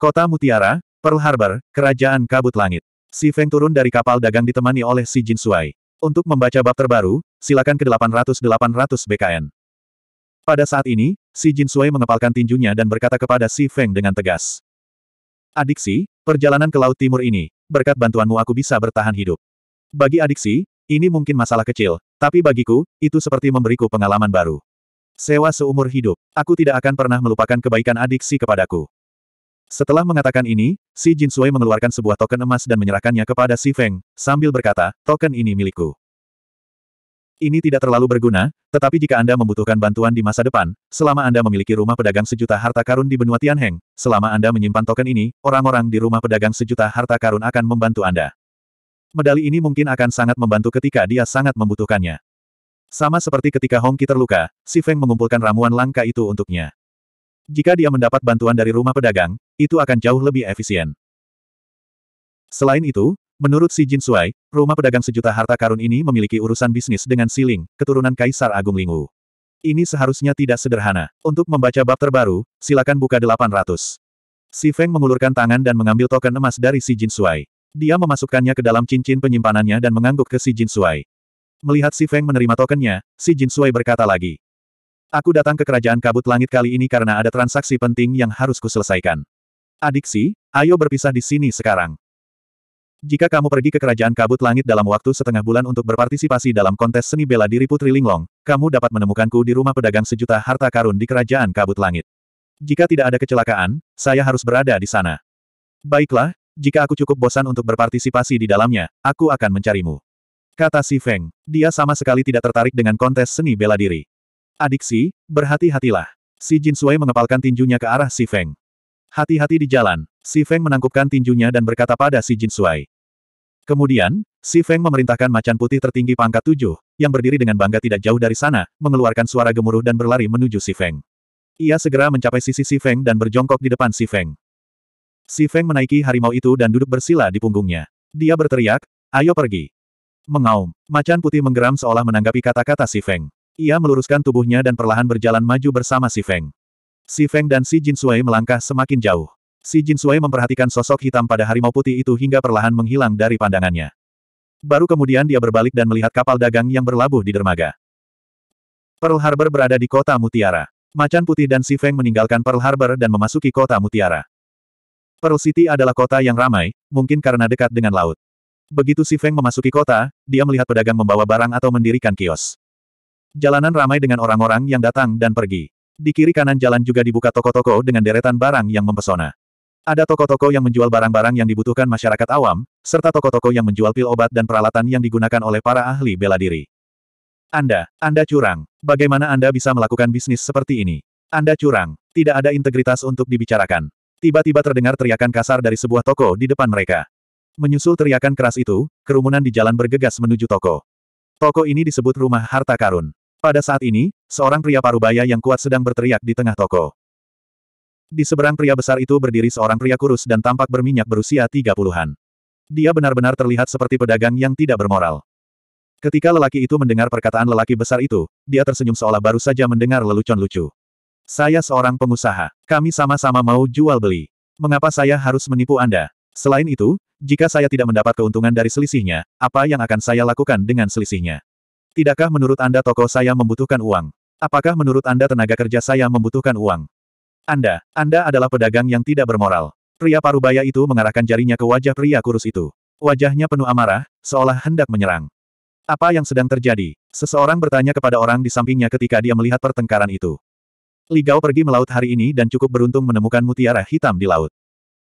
Kota Mutiara, Pearl Harbor, Kerajaan Kabut Langit. Si Feng turun dari kapal dagang ditemani oleh Si Jin Suai. Untuk membaca bab terbaru, silakan ke 800-800 BKN. Pada saat ini, Si Jin Suai mengepalkan tinjunya dan berkata kepada Si Feng dengan tegas. "Adiksi, perjalanan ke Laut Timur ini, berkat bantuanmu aku bisa bertahan hidup. Bagi Adiksi, ini mungkin masalah kecil, tapi bagiku, itu seperti memberiku pengalaman baru. Sewa seumur hidup, aku tidak akan pernah melupakan kebaikan Adiksi kepadaku. Setelah mengatakan ini, si Jin Sui mengeluarkan sebuah token emas dan menyerahkannya kepada si Feng, sambil berkata, token ini milikku. Ini tidak terlalu berguna, tetapi jika Anda membutuhkan bantuan di masa depan, selama Anda memiliki rumah pedagang sejuta harta karun di benua Tianheng, selama Anda menyimpan token ini, orang-orang di rumah pedagang sejuta harta karun akan membantu Anda. Medali ini mungkin akan sangat membantu ketika dia sangat membutuhkannya. Sama seperti ketika Hongki terluka, si Feng mengumpulkan ramuan langka itu untuknya. Jika dia mendapat bantuan dari rumah pedagang, itu akan jauh lebih efisien. Selain itu, menurut Si Jin Suai, rumah pedagang sejuta harta karun ini memiliki urusan bisnis dengan Siling, keturunan Kaisar Agung Lingwu. Ini seharusnya tidak sederhana. Untuk membaca bab terbaru, silakan buka 800. Si Feng mengulurkan tangan dan mengambil token emas dari Si Jin Suai. Dia memasukkannya ke dalam cincin penyimpanannya dan mengangguk ke Si Jin Suai. Melihat Si Feng menerima tokennya, Si Jin Suai berkata lagi. Aku datang ke kerajaan kabut langit kali ini karena ada transaksi penting yang harus kuselesaikan. Adiksi, ayo berpisah di sini sekarang. Jika kamu pergi ke kerajaan kabut langit dalam waktu setengah bulan untuk berpartisipasi dalam kontes seni bela diri Putri Linglong, kamu dapat menemukanku di rumah pedagang sejuta harta karun di kerajaan kabut langit. Jika tidak ada kecelakaan, saya harus berada di sana. Baiklah, jika aku cukup bosan untuk berpartisipasi di dalamnya, aku akan mencarimu. Kata si Feng. Dia sama sekali tidak tertarik dengan kontes seni bela diri. Adik Si, berhati-hatilah. Si Jin Sui mengepalkan tinjunya ke arah Si Feng. Hati-hati di jalan. Si Feng menangkupkan tinjunya dan berkata pada Si Jin Sui. Kemudian, Si Feng memerintahkan macan putih tertinggi pangkat tujuh, yang berdiri dengan bangga tidak jauh dari sana, mengeluarkan suara gemuruh dan berlari menuju Si Feng. Ia segera mencapai sisi Si Feng dan berjongkok di depan Si Feng. Si Feng menaiki harimau itu dan duduk bersila di punggungnya. Dia berteriak, ayo pergi. Mengaum, macan putih menggeram seolah menanggapi kata-kata Si Feng. Ia meluruskan tubuhnya dan perlahan berjalan maju bersama Si Feng. Si Feng dan Si Jin Sui melangkah semakin jauh. Si Jin Sui memperhatikan sosok hitam pada harimau putih itu hingga perlahan menghilang dari pandangannya. Baru kemudian dia berbalik dan melihat kapal dagang yang berlabuh di dermaga. Pearl Harbor berada di kota Mutiara. Macan Putih dan Si Feng meninggalkan Pearl Harbor dan memasuki kota Mutiara. Pearl City adalah kota yang ramai, mungkin karena dekat dengan laut. Begitu Si Feng memasuki kota, dia melihat pedagang membawa barang atau mendirikan kios. Jalanan ramai dengan orang-orang yang datang dan pergi. Di kiri kanan jalan juga dibuka toko-toko dengan deretan barang yang mempesona. Ada toko-toko yang menjual barang-barang yang dibutuhkan masyarakat awam, serta toko-toko yang menjual pil obat dan peralatan yang digunakan oleh para ahli bela diri. Anda, Anda curang. Bagaimana Anda bisa melakukan bisnis seperti ini? Anda curang. Tidak ada integritas untuk dibicarakan. Tiba-tiba terdengar teriakan kasar dari sebuah toko di depan mereka. Menyusul teriakan keras itu, kerumunan di jalan bergegas menuju toko. Toko ini disebut rumah harta karun. Pada saat ini, seorang pria parubaya yang kuat sedang berteriak di tengah toko. Di seberang pria besar itu berdiri seorang pria kurus dan tampak berminyak berusia tiga puluhan. Dia benar-benar terlihat seperti pedagang yang tidak bermoral. Ketika lelaki itu mendengar perkataan lelaki besar itu, dia tersenyum seolah baru saja mendengar lelucon lucu. Saya seorang pengusaha. Kami sama-sama mau jual beli. Mengapa saya harus menipu Anda? Selain itu, jika saya tidak mendapat keuntungan dari selisihnya, apa yang akan saya lakukan dengan selisihnya? Tidakkah menurut Anda toko saya membutuhkan uang? Apakah menurut Anda tenaga kerja saya membutuhkan uang? Anda, Anda adalah pedagang yang tidak bermoral. Pria parubaya itu mengarahkan jarinya ke wajah pria kurus itu. Wajahnya penuh amarah, seolah hendak menyerang. Apa yang sedang terjadi? Seseorang bertanya kepada orang di sampingnya ketika dia melihat pertengkaran itu. Li Gao pergi melaut hari ini dan cukup beruntung menemukan mutiara hitam di laut.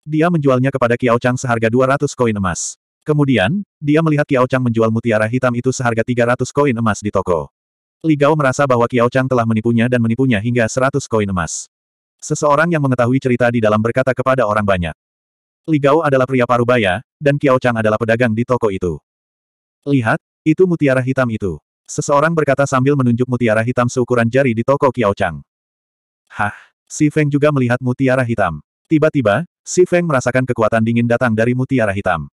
Dia menjualnya kepada Kiao Chang seharga 200 koin emas. Kemudian, dia melihat Kiao Chang menjual mutiara hitam itu seharga 300 koin emas di toko. Li Gao merasa bahwa Kiao Chang telah menipunya dan menipunya hingga 100 koin emas. Seseorang yang mengetahui cerita di dalam berkata kepada orang banyak. Li Gao adalah pria parubaya, dan Kiao Chang adalah pedagang di toko itu. Lihat, itu mutiara hitam itu. Seseorang berkata sambil menunjuk mutiara hitam seukuran jari di toko Kiao Chang. Hah, Si Feng juga melihat mutiara hitam. Tiba-tiba, Si Feng merasakan kekuatan dingin datang dari mutiara hitam.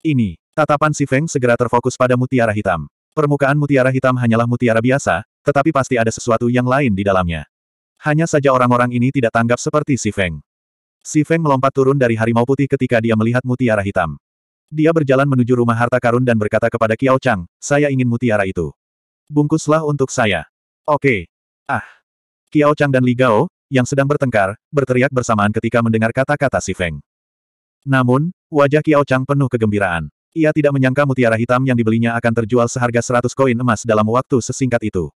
Ini, tatapan si Feng segera terfokus pada mutiara hitam. Permukaan mutiara hitam hanyalah mutiara biasa, tetapi pasti ada sesuatu yang lain di dalamnya. Hanya saja orang-orang ini tidak tanggap seperti si Feng. Si Feng melompat turun dari harimau putih ketika dia melihat mutiara hitam. Dia berjalan menuju rumah harta karun dan berkata kepada Kiao Chang, saya ingin mutiara itu. Bungkuslah untuk saya. Oke. Ah. Kiao Chang dan Li Gao, yang sedang bertengkar, berteriak bersamaan ketika mendengar kata-kata si Feng. Namun, wajah Kiao Chang penuh kegembiraan. Ia tidak menyangka mutiara hitam yang dibelinya akan terjual seharga 100 koin emas dalam waktu sesingkat itu.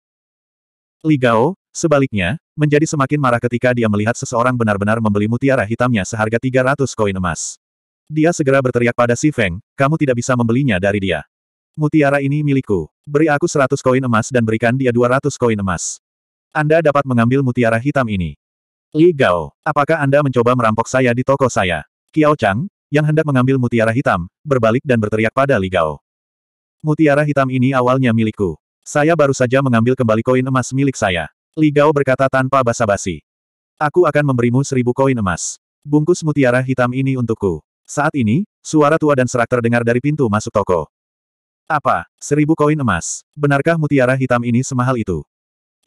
Li Gao, sebaliknya, menjadi semakin marah ketika dia melihat seseorang benar-benar membeli mutiara hitamnya seharga 300 koin emas. Dia segera berteriak pada Si Feng, kamu tidak bisa membelinya dari dia. Mutiara ini milikku. Beri aku 100 koin emas dan berikan dia 200 koin emas. Anda dapat mengambil mutiara hitam ini. Li Gao, apakah Anda mencoba merampok saya di toko saya? Kiao Chang, yang hendak mengambil mutiara hitam, berbalik dan berteriak pada Li Gao. Mutiara hitam ini awalnya milikku. Saya baru saja mengambil kembali koin emas milik saya. Li Gao berkata tanpa basa-basi. Aku akan memberimu seribu koin emas. Bungkus mutiara hitam ini untukku. Saat ini, suara tua dan serak terdengar dari pintu masuk toko. Apa? Seribu koin emas. Benarkah mutiara hitam ini semahal itu?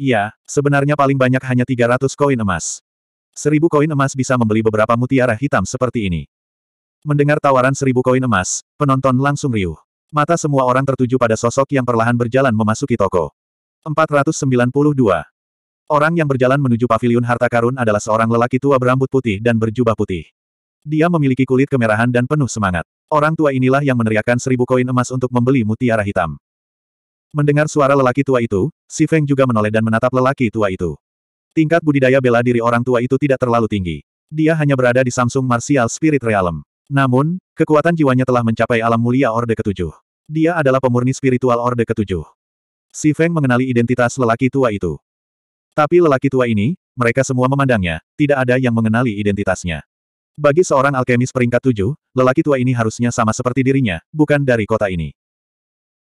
Iya, sebenarnya paling banyak hanya 300 koin emas. Seribu koin emas bisa membeli beberapa mutiara hitam seperti ini. Mendengar tawaran seribu koin emas, penonton langsung riuh. Mata semua orang tertuju pada sosok yang perlahan berjalan memasuki toko. 492. Orang yang berjalan menuju pavilion harta karun adalah seorang lelaki tua berambut putih dan berjubah putih. Dia memiliki kulit kemerahan dan penuh semangat. Orang tua inilah yang meneriakkan seribu koin emas untuk membeli mutiara hitam. Mendengar suara lelaki tua itu, Si Feng juga menoleh dan menatap lelaki tua itu. Tingkat budidaya bela diri orang tua itu tidak terlalu tinggi. Dia hanya berada di Samsung Martial Spirit Realm. Namun, kekuatan jiwanya telah mencapai alam mulia Orde Ketujuh. Dia adalah pemurni spiritual Orde Ketujuh. Si Feng mengenali identitas lelaki tua itu. Tapi lelaki tua ini, mereka semua memandangnya, tidak ada yang mengenali identitasnya. Bagi seorang alkemis peringkat tujuh, lelaki tua ini harusnya sama seperti dirinya, bukan dari kota ini.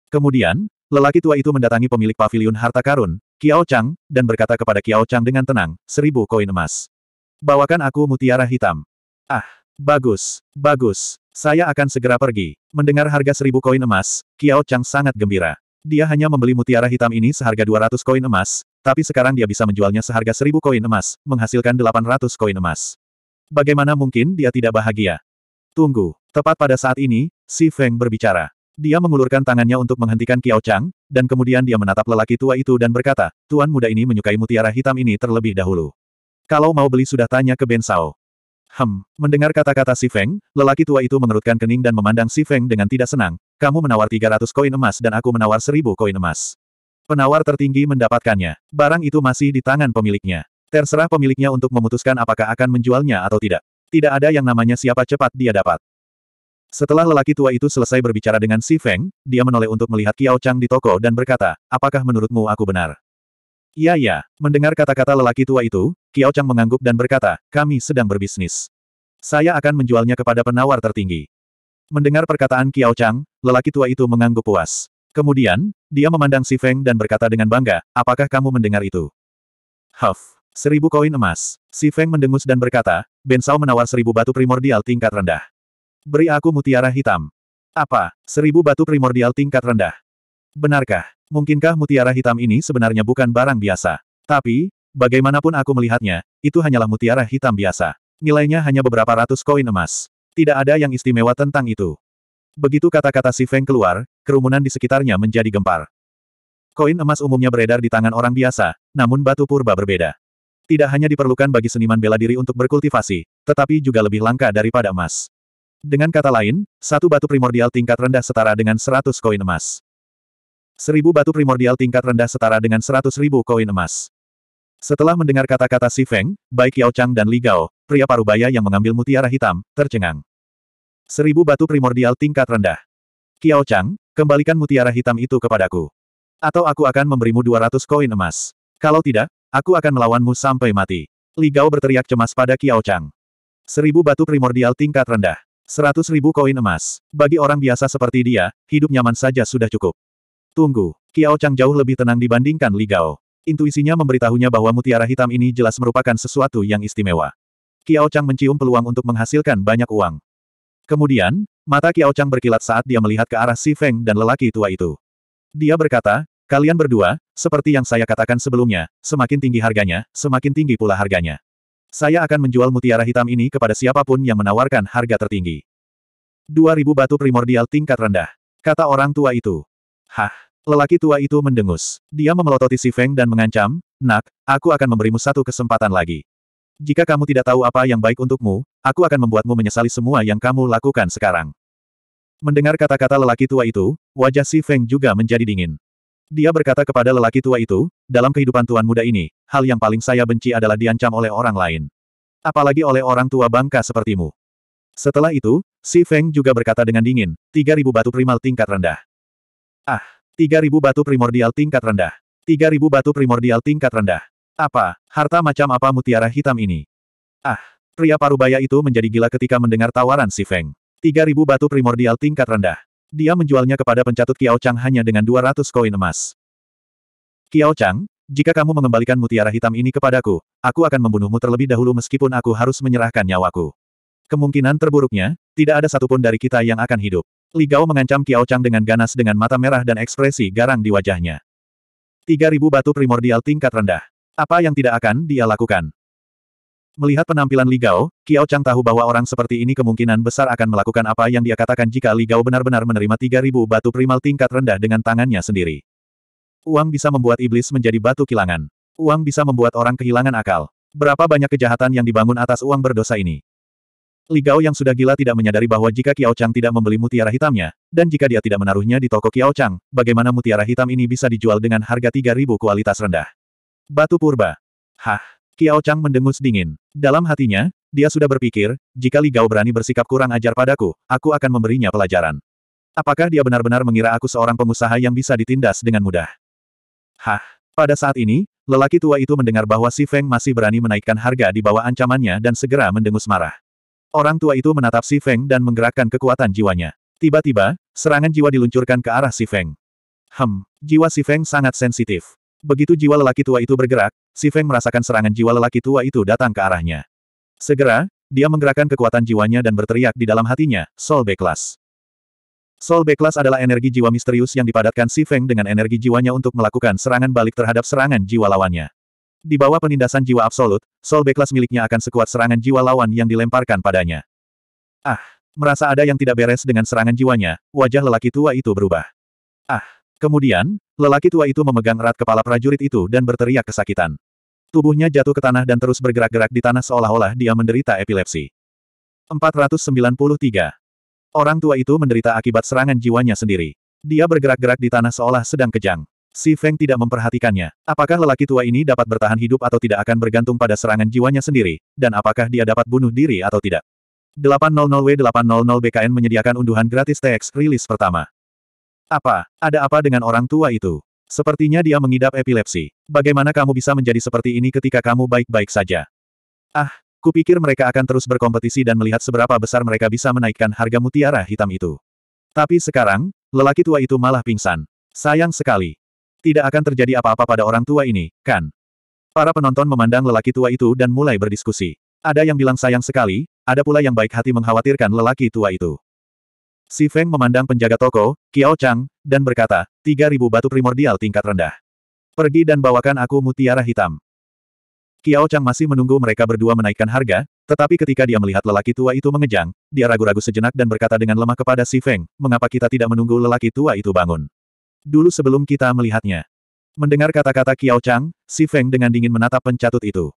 Kemudian, lelaki tua itu mendatangi pemilik pavilion harta karun, Kiao Chang, dan berkata kepada Kiao Chang dengan tenang, seribu koin emas. Bawakan aku mutiara hitam. Ah, bagus, bagus. Saya akan segera pergi. Mendengar harga seribu koin emas, Kiao Chang sangat gembira. Dia hanya membeli mutiara hitam ini seharga 200 koin emas, tapi sekarang dia bisa menjualnya seharga seribu koin emas, menghasilkan 800 koin emas. Bagaimana mungkin dia tidak bahagia? Tunggu, tepat pada saat ini, Si Feng berbicara. Dia mengulurkan tangannya untuk menghentikan Kiao Chang, dan kemudian dia menatap lelaki tua itu dan berkata, Tuan muda ini menyukai mutiara hitam ini terlebih dahulu. Kalau mau beli sudah tanya ke Ben Sao. Hem, mendengar kata-kata Si Feng, lelaki tua itu mengerutkan kening dan memandang Si Feng dengan tidak senang, kamu menawar 300 koin emas dan aku menawar 1000 koin emas. Penawar tertinggi mendapatkannya. Barang itu masih di tangan pemiliknya. Terserah pemiliknya untuk memutuskan apakah akan menjualnya atau tidak. Tidak ada yang namanya siapa cepat dia dapat. Setelah lelaki tua itu selesai berbicara dengan Si Feng, dia menoleh untuk melihat Kiao Chang di toko dan berkata, apakah menurutmu aku benar? Iya ya, mendengar kata-kata lelaki tua itu, Kiao Chang mengangguk dan berkata, kami sedang berbisnis. Saya akan menjualnya kepada penawar tertinggi. Mendengar perkataan Kiao Chang, lelaki tua itu mengangguk puas. Kemudian, dia memandang Si Feng dan berkata dengan bangga, apakah kamu mendengar itu? Huff, seribu koin emas. Si Feng mendengus dan berkata, Bensau menawar seribu batu primordial tingkat rendah. Beri aku mutiara hitam. Apa? Seribu batu primordial tingkat rendah. Benarkah? Mungkinkah mutiara hitam ini sebenarnya bukan barang biasa? Tapi, bagaimanapun aku melihatnya, itu hanyalah mutiara hitam biasa. Nilainya hanya beberapa ratus koin emas. Tidak ada yang istimewa tentang itu. Begitu kata-kata si Feng keluar, kerumunan di sekitarnya menjadi gempar. Koin emas umumnya beredar di tangan orang biasa, namun batu purba berbeda. Tidak hanya diperlukan bagi seniman bela diri untuk berkultivasi, tetapi juga lebih langka daripada emas. Dengan kata lain, satu batu primordial tingkat rendah setara dengan 100 koin emas. Seribu batu primordial tingkat rendah setara dengan 100 ribu koin emas. Setelah mendengar kata-kata Si Feng, baik Yao Chang dan Li Gao, pria parubaya yang mengambil mutiara hitam, tercengang. Seribu batu primordial tingkat rendah. Kiao Chang, kembalikan mutiara hitam itu kepadaku. Atau aku akan memberimu 200 koin emas. Kalau tidak, aku akan melawanmu sampai mati. Li Gao berteriak cemas pada Kiao Chang. Seribu batu primordial tingkat rendah. Seratus ribu koin emas. Bagi orang biasa seperti dia, hidup nyaman saja sudah cukup. Tunggu, Kiao Chang jauh lebih tenang dibandingkan Li Gao. Intuisinya memberitahunya bahwa mutiara hitam ini jelas merupakan sesuatu yang istimewa. Kiao Chang mencium peluang untuk menghasilkan banyak uang. Kemudian, mata Kiao Chang berkilat saat dia melihat ke arah Si Feng dan lelaki tua itu. Dia berkata, kalian berdua, seperti yang saya katakan sebelumnya, semakin tinggi harganya, semakin tinggi pula harganya. Saya akan menjual mutiara hitam ini kepada siapapun yang menawarkan harga tertinggi. 2000 batu primordial tingkat rendah. Kata orang tua itu. Hah. Lelaki tua itu mendengus. Dia memelototi si Feng dan mengancam, Nak, aku akan memberimu satu kesempatan lagi. Jika kamu tidak tahu apa yang baik untukmu, aku akan membuatmu menyesali semua yang kamu lakukan sekarang. Mendengar kata-kata lelaki tua itu, wajah Si Feng juga menjadi dingin. Dia berkata kepada lelaki tua itu, dalam kehidupan tuan muda ini, hal yang paling saya benci adalah diancam oleh orang lain. Apalagi oleh orang tua bangka sepertimu. Setelah itu, Si Feng juga berkata dengan dingin, 3000 batu primal tingkat rendah. Ah, 3000 batu primordial tingkat rendah. 3000 batu primordial tingkat rendah. Apa, harta macam apa mutiara hitam ini? Ah, pria parubaya itu menjadi gila ketika mendengar tawaran Si Feng. 3000 batu primordial tingkat rendah dia menjualnya kepada pencatut Kiao Chang hanya dengan 200 koin emas. Kiao Chang, jika kamu mengembalikan mutiara hitam ini kepadaku, aku akan membunuhmu terlebih dahulu meskipun aku harus menyerahkan nyawaku. Kemungkinan terburuknya, tidak ada satupun dari kita yang akan hidup. Li Gao mengancam Kiao Chang dengan ganas dengan mata merah dan ekspresi garang di wajahnya. 3000 batu primordial tingkat rendah. Apa yang tidak akan dia lakukan? Melihat penampilan Li Gao, Qiao Chang tahu bahwa orang seperti ini kemungkinan besar akan melakukan apa yang dia katakan jika Li Gao benar-benar menerima 3000 batu primal tingkat rendah dengan tangannya sendiri. Uang bisa membuat iblis menjadi batu kilangan. Uang bisa membuat orang kehilangan akal. Berapa banyak kejahatan yang dibangun atas uang berdosa ini? Li Gao yang sudah gila tidak menyadari bahwa jika Qiao Chang tidak membeli mutiara hitamnya, dan jika dia tidak menaruhnya di toko Qiao Chang, bagaimana mutiara hitam ini bisa dijual dengan harga 3000 kualitas rendah? Batu purba. Hah? Kiao Chang mendengus dingin. Dalam hatinya, dia sudah berpikir, jika Li Gao berani bersikap kurang ajar padaku, aku akan memberinya pelajaran. Apakah dia benar-benar mengira aku seorang pengusaha yang bisa ditindas dengan mudah? Hah. Pada saat ini, lelaki tua itu mendengar bahwa Si Feng masih berani menaikkan harga di bawah ancamannya dan segera mendengus marah. Orang tua itu menatap Si Feng dan menggerakkan kekuatan jiwanya. Tiba-tiba, serangan jiwa diluncurkan ke arah Si Feng. Hem, jiwa Si Feng sangat sensitif. Begitu jiwa lelaki tua itu bergerak, Si Feng merasakan serangan jiwa lelaki tua itu datang ke arahnya. Segera, dia menggerakkan kekuatan jiwanya dan berteriak di dalam hatinya, Soul Beklas. Soul Beklas adalah energi jiwa misterius yang dipadatkan Si Feng dengan energi jiwanya untuk melakukan serangan balik terhadap serangan jiwa lawannya. Di bawah penindasan jiwa absolut, Soul Beklas miliknya akan sekuat serangan jiwa lawan yang dilemparkan padanya. Ah, merasa ada yang tidak beres dengan serangan jiwanya, wajah lelaki tua itu berubah. Ah, Kemudian, lelaki tua itu memegang erat kepala prajurit itu dan berteriak kesakitan. Tubuhnya jatuh ke tanah dan terus bergerak-gerak di tanah seolah-olah dia menderita epilepsi. 493. Orang tua itu menderita akibat serangan jiwanya sendiri. Dia bergerak-gerak di tanah seolah sedang kejang. Si Feng tidak memperhatikannya. Apakah lelaki tua ini dapat bertahan hidup atau tidak akan bergantung pada serangan jiwanya sendiri, dan apakah dia dapat bunuh diri atau tidak. 800W800 BKN menyediakan unduhan gratis TX rilis pertama. Apa, ada apa dengan orang tua itu? Sepertinya dia mengidap epilepsi. Bagaimana kamu bisa menjadi seperti ini ketika kamu baik-baik saja? Ah, kupikir mereka akan terus berkompetisi dan melihat seberapa besar mereka bisa menaikkan harga mutiara hitam itu. Tapi sekarang, lelaki tua itu malah pingsan. Sayang sekali. Tidak akan terjadi apa-apa pada orang tua ini, kan? Para penonton memandang lelaki tua itu dan mulai berdiskusi. Ada yang bilang sayang sekali, ada pula yang baik hati mengkhawatirkan lelaki tua itu. Si Feng memandang penjaga toko, Kiao Chang, dan berkata, 3000 batu primordial tingkat rendah. Pergi dan bawakan aku mutiara hitam. Kiao Chang masih menunggu mereka berdua menaikkan harga, tetapi ketika dia melihat lelaki tua itu mengejang, dia ragu-ragu sejenak dan berkata dengan lemah kepada Si Feng, mengapa kita tidak menunggu lelaki tua itu bangun? Dulu sebelum kita melihatnya. Mendengar kata-kata Kiao Chang, Si Feng dengan dingin menatap pencatut itu.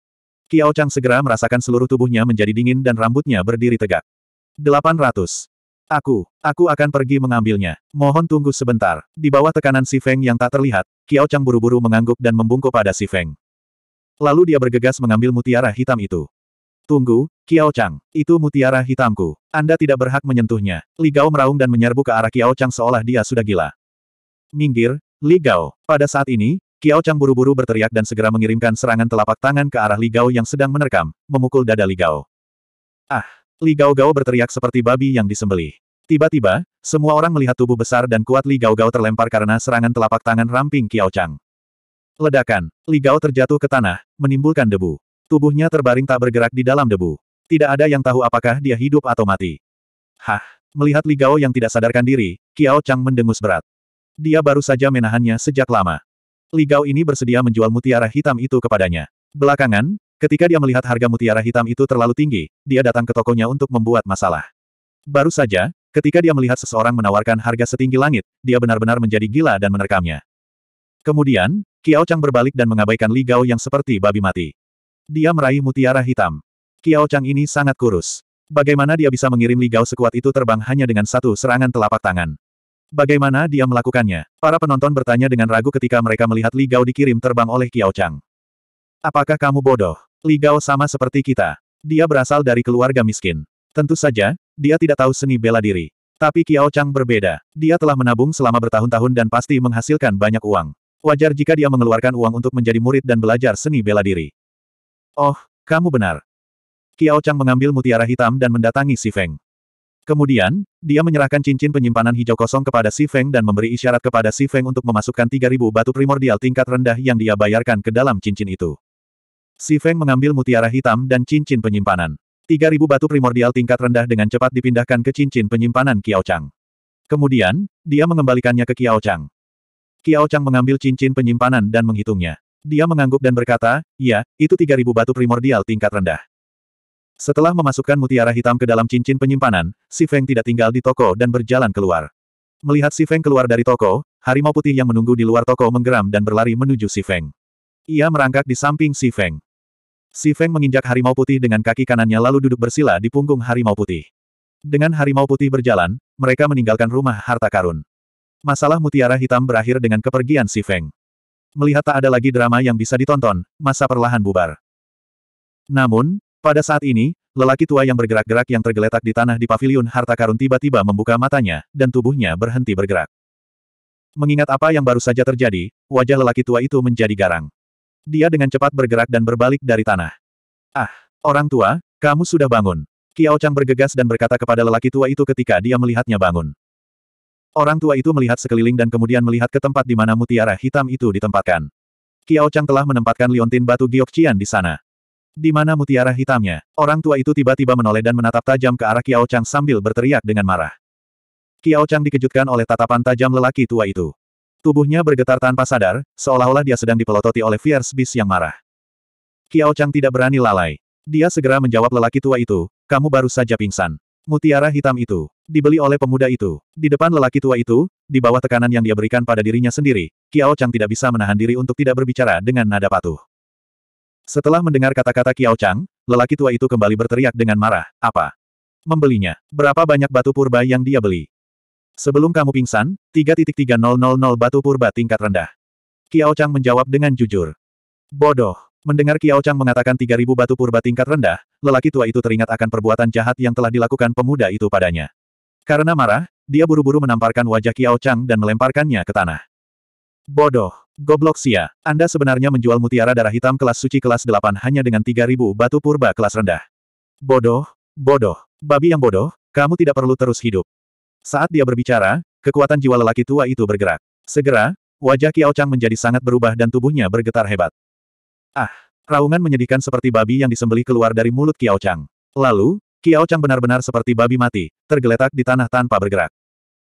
Kiao Chang segera merasakan seluruh tubuhnya menjadi dingin dan rambutnya berdiri tegak. 800. Aku, aku akan pergi mengambilnya. Mohon tunggu sebentar. Di bawah tekanan si Feng yang tak terlihat, Kiao Chang buru-buru mengangguk dan membungkuk pada si Feng. Lalu dia bergegas mengambil mutiara hitam itu. Tunggu, Kiao Chang, itu mutiara hitamku. Anda tidak berhak menyentuhnya. Li Gao meraung dan menyerbu ke arah Kiao Chang seolah dia sudah gila. Minggir, Li Gao. Pada saat ini, Kiao Chang buru-buru berteriak dan segera mengirimkan serangan telapak tangan ke arah Li Gao yang sedang menerkam, memukul dada Li Gao. Ah! Li Gao Gao berteriak seperti babi yang disembelih. Tiba-tiba, semua orang melihat tubuh besar dan kuat Li Gao Gao terlempar karena serangan telapak tangan ramping Kiao Chang. Ledakan, Li Gao terjatuh ke tanah, menimbulkan debu. Tubuhnya terbaring tak bergerak di dalam debu. Tidak ada yang tahu apakah dia hidup atau mati. Hah, melihat Li Gao yang tidak sadarkan diri, Kiao Chang mendengus berat. Dia baru saja menahannya sejak lama. Li Gao ini bersedia menjual mutiara hitam itu kepadanya. Belakangan, Ketika dia melihat harga mutiara hitam itu terlalu tinggi, dia datang ke tokonya untuk membuat masalah. Baru saja, ketika dia melihat seseorang menawarkan harga setinggi langit, dia benar-benar menjadi gila dan menerkamnya. Kemudian, Kiao Chang berbalik dan mengabaikan Li Gao yang seperti babi mati. Dia meraih mutiara hitam. Kiao Chang ini sangat kurus. Bagaimana dia bisa mengirim Li Gao sekuat itu terbang hanya dengan satu serangan telapak tangan? Bagaimana dia melakukannya? Para penonton bertanya dengan ragu ketika mereka melihat Li Gao dikirim terbang oleh Kiao Chang. Apakah kamu bodoh? Li Gao sama seperti kita. Dia berasal dari keluarga miskin. Tentu saja, dia tidak tahu seni bela diri. Tapi Kiao Chang berbeda. Dia telah menabung selama bertahun-tahun dan pasti menghasilkan banyak uang. Wajar jika dia mengeluarkan uang untuk menjadi murid dan belajar seni bela diri. Oh, kamu benar. Kiao Chang mengambil mutiara hitam dan mendatangi Si Feng. Kemudian, dia menyerahkan cincin penyimpanan hijau kosong kepada Si Feng dan memberi isyarat kepada Si Feng untuk memasukkan 3.000 batu primordial tingkat rendah yang dia bayarkan ke dalam cincin itu. Si Feng mengambil mutiara hitam dan cincin penyimpanan. 3000 batu primordial tingkat rendah dengan cepat dipindahkan ke cincin penyimpanan Kiao Chang. Kemudian, dia mengembalikannya ke Kiao Chang. Kiao Chang mengambil cincin penyimpanan dan menghitungnya. Dia mengangguk dan berkata, ya, itu 3000 batu primordial tingkat rendah. Setelah memasukkan mutiara hitam ke dalam cincin penyimpanan, Si Feng tidak tinggal di toko dan berjalan keluar. Melihat Si Feng keluar dari toko, harimau putih yang menunggu di luar toko menggeram dan berlari menuju Si Feng. Ia merangkak di samping Si Feng. Si Feng menginjak harimau putih dengan kaki kanannya lalu duduk bersila di punggung harimau putih. Dengan harimau putih berjalan, mereka meninggalkan rumah harta karun. Masalah mutiara hitam berakhir dengan kepergian Si Feng. Melihat tak ada lagi drama yang bisa ditonton, masa perlahan bubar. Namun, pada saat ini, lelaki tua yang bergerak-gerak yang tergeletak di tanah di paviliun harta karun tiba-tiba membuka matanya, dan tubuhnya berhenti bergerak. Mengingat apa yang baru saja terjadi, wajah lelaki tua itu menjadi garang. Dia dengan cepat bergerak dan berbalik dari tanah. Ah, orang tua, kamu sudah bangun. Kiao Chang bergegas dan berkata kepada lelaki tua itu ketika dia melihatnya bangun. Orang tua itu melihat sekeliling dan kemudian melihat ke tempat di mana mutiara hitam itu ditempatkan. Kiao Chang telah menempatkan liontin batu Giokcian di sana. Di mana mutiara hitamnya? Orang tua itu tiba-tiba menoleh dan menatap tajam ke arah Kiao Chang sambil berteriak dengan marah. Kiao Chang dikejutkan oleh tatapan tajam lelaki tua itu. Tubuhnya bergetar tanpa sadar, seolah-olah dia sedang dipelototi oleh fierce beast yang marah. Kiao Chang tidak berani lalai. Dia segera menjawab lelaki tua itu, kamu baru saja pingsan. Mutiara hitam itu, dibeli oleh pemuda itu. Di depan lelaki tua itu, di bawah tekanan yang dia berikan pada dirinya sendiri, Kiao Chang tidak bisa menahan diri untuk tidak berbicara dengan nada patuh. Setelah mendengar kata-kata Kiao Chang, lelaki tua itu kembali berteriak dengan marah, apa? Membelinya. Berapa banyak batu purba yang dia beli? Sebelum kamu pingsan, 3.3000 batu purba tingkat rendah. Kiao Chang menjawab dengan jujur. Bodoh. Mendengar Kiao Chang mengatakan 3.000 batu purba tingkat rendah, lelaki tua itu teringat akan perbuatan jahat yang telah dilakukan pemuda itu padanya. Karena marah, dia buru-buru menamparkan wajah Kiao Chang dan melemparkannya ke tanah. Bodoh. Goblok sia, Anda sebenarnya menjual mutiara darah hitam kelas suci kelas 8 hanya dengan 3.000 batu purba kelas rendah. Bodoh, bodoh, babi yang bodoh, kamu tidak perlu terus hidup. Saat dia berbicara, kekuatan jiwa lelaki tua itu bergerak. Segera, wajah Kiao Chang menjadi sangat berubah dan tubuhnya bergetar hebat. Ah, raungan menyedihkan seperti babi yang disembelih keluar dari mulut Kiao Chang. Lalu, Kiao Chang benar-benar seperti babi mati, tergeletak di tanah tanpa bergerak.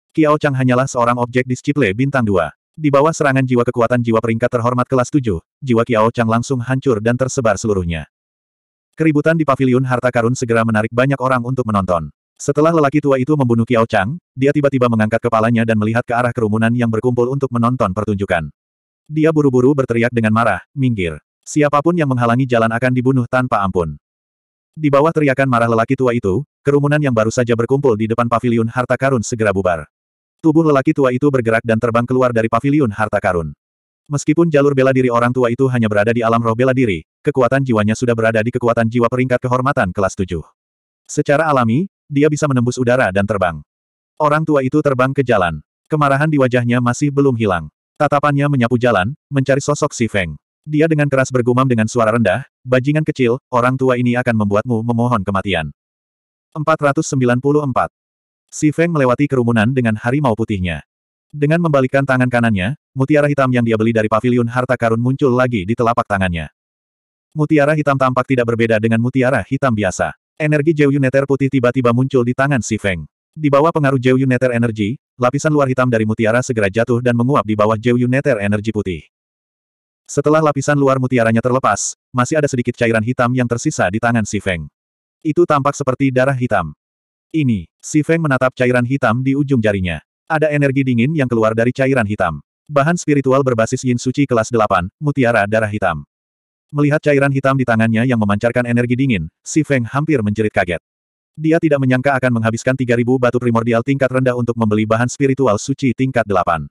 Kiao Chang hanyalah seorang objek disiple bintang 2. Di bawah serangan jiwa kekuatan jiwa peringkat terhormat kelas 7, jiwa Kiao Chang langsung hancur dan tersebar seluruhnya. Keributan di paviliun harta karun segera menarik banyak orang untuk menonton. Setelah lelaki tua itu membunuh Kiao Chang, dia tiba-tiba mengangkat kepalanya dan melihat ke arah kerumunan yang berkumpul untuk menonton pertunjukan. Dia buru-buru berteriak dengan marah, minggir. Siapapun yang menghalangi jalan akan dibunuh tanpa ampun. Di bawah teriakan marah lelaki tua itu, kerumunan yang baru saja berkumpul di depan pavilion harta karun segera bubar. Tubuh lelaki tua itu bergerak dan terbang keluar dari pavilion harta karun. Meskipun jalur bela diri orang tua itu hanya berada di alam roh bela diri, kekuatan jiwanya sudah berada di kekuatan jiwa peringkat kehormatan kelas 7. Secara alami, dia bisa menembus udara dan terbang. Orang tua itu terbang ke jalan. Kemarahan di wajahnya masih belum hilang. Tatapannya menyapu jalan, mencari sosok si Feng. Dia dengan keras bergumam dengan suara rendah, bajingan kecil, orang tua ini akan membuatmu memohon kematian. 494. Si Feng melewati kerumunan dengan harimau putihnya. Dengan membalikkan tangan kanannya, mutiara hitam yang dia beli dari pavilion harta karun muncul lagi di telapak tangannya. Mutiara hitam tampak tidak berbeda dengan mutiara hitam biasa. Energi Jiu Yuneter putih tiba-tiba muncul di tangan Si Feng. Di bawah pengaruh Jiu Yuneter energi, lapisan luar hitam dari mutiara segera jatuh dan menguap di bawah Jiu Yuneter energi putih. Setelah lapisan luar mutiaranya terlepas, masih ada sedikit cairan hitam yang tersisa di tangan Si Feng. Itu tampak seperti darah hitam. Ini, Si Feng menatap cairan hitam di ujung jarinya. Ada energi dingin yang keluar dari cairan hitam. Bahan spiritual berbasis Yin Suci kelas 8, mutiara darah hitam. Melihat cairan hitam di tangannya yang memancarkan energi dingin, Si Feng hampir menjerit kaget. Dia tidak menyangka akan menghabiskan 3.000 batu primordial tingkat rendah untuk membeli bahan spiritual suci tingkat 8.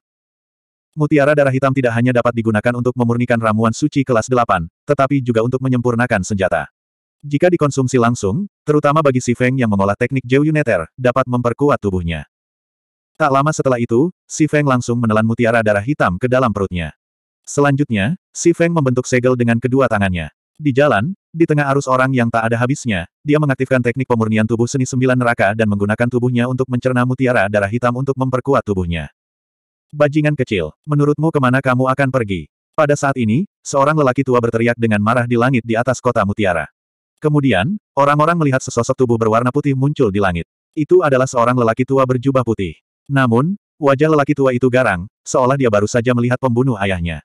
Mutiara darah hitam tidak hanya dapat digunakan untuk memurnikan ramuan suci kelas 8, tetapi juga untuk menyempurnakan senjata. Jika dikonsumsi langsung, terutama bagi Si Feng yang mengolah teknik Jiu Yuneter, dapat memperkuat tubuhnya. Tak lama setelah itu, Si Feng langsung menelan mutiara darah hitam ke dalam perutnya. Selanjutnya, Si Feng membentuk segel dengan kedua tangannya. Di jalan, di tengah arus orang yang tak ada habisnya, dia mengaktifkan teknik pemurnian tubuh seni sembilan neraka dan menggunakan tubuhnya untuk mencerna mutiara darah hitam untuk memperkuat tubuhnya. Bajingan kecil, menurutmu kemana kamu akan pergi? Pada saat ini, seorang lelaki tua berteriak dengan marah di langit di atas kota mutiara. Kemudian, orang-orang melihat sesosok tubuh berwarna putih muncul di langit. Itu adalah seorang lelaki tua berjubah putih. Namun, wajah lelaki tua itu garang, seolah dia baru saja melihat pembunuh ayahnya.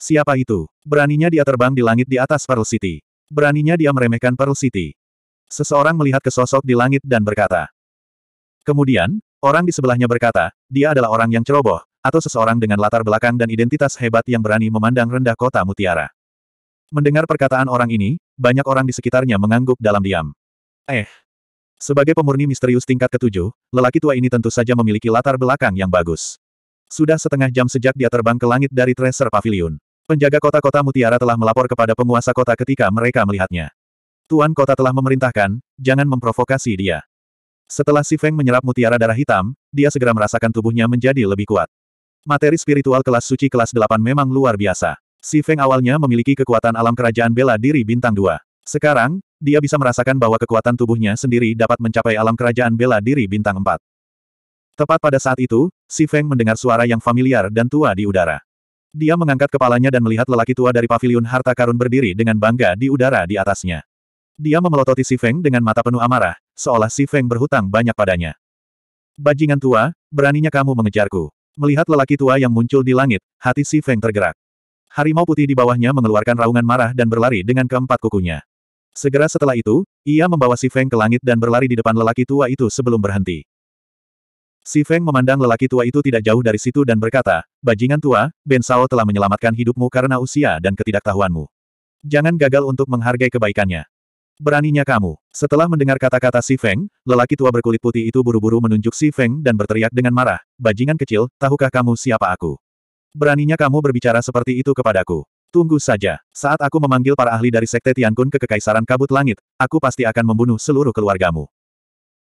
Siapa itu? Beraninya dia terbang di langit di atas Pearl City. Beraninya dia meremehkan Pearl City. Seseorang melihat ke sosok di langit dan berkata. Kemudian, orang di sebelahnya berkata, dia adalah orang yang ceroboh, atau seseorang dengan latar belakang dan identitas hebat yang berani memandang rendah kota mutiara. Mendengar perkataan orang ini, banyak orang di sekitarnya mengangguk dalam diam. Eh. Sebagai pemurni misterius tingkat ketujuh, lelaki tua ini tentu saja memiliki latar belakang yang bagus. Sudah setengah jam sejak dia terbang ke langit dari Treasure Pavilion. Penjaga kota-kota Mutiara telah melapor kepada penguasa kota ketika mereka melihatnya. Tuan kota telah memerintahkan, jangan memprovokasi dia. Setelah Si Feng menyerap mutiara darah hitam, dia segera merasakan tubuhnya menjadi lebih kuat. Materi spiritual kelas suci kelas 8 memang luar biasa. Si Feng awalnya memiliki kekuatan alam kerajaan bela diri bintang 2. Sekarang, dia bisa merasakan bahwa kekuatan tubuhnya sendiri dapat mencapai alam kerajaan bela diri bintang 4. Tepat pada saat itu, Si Feng mendengar suara yang familiar dan tua di udara. Dia mengangkat kepalanya dan melihat lelaki tua dari pavilion harta karun berdiri dengan bangga di udara di atasnya. Dia memelototi Si Feng dengan mata penuh amarah, seolah Si Feng berhutang banyak padanya. Bajingan tua, beraninya kamu mengejarku. Melihat lelaki tua yang muncul di langit, hati Si Feng tergerak. Harimau putih di bawahnya mengeluarkan raungan marah dan berlari dengan keempat kukunya. Segera setelah itu, ia membawa Si Feng ke langit dan berlari di depan lelaki tua itu sebelum berhenti. Si Feng memandang lelaki tua itu tidak jauh dari situ dan berkata, Bajingan tua, Ben Sao telah menyelamatkan hidupmu karena usia dan ketidaktahuanmu. Jangan gagal untuk menghargai kebaikannya. Beraninya kamu. Setelah mendengar kata-kata Si Feng, lelaki tua berkulit putih itu buru-buru menunjuk Si Feng dan berteriak dengan marah, Bajingan kecil, tahukah kamu siapa aku? Beraninya kamu berbicara seperti itu kepadaku. Tunggu saja. Saat aku memanggil para ahli dari Sekte Tiankun ke Kekaisaran Kabut Langit, aku pasti akan membunuh seluruh keluargamu.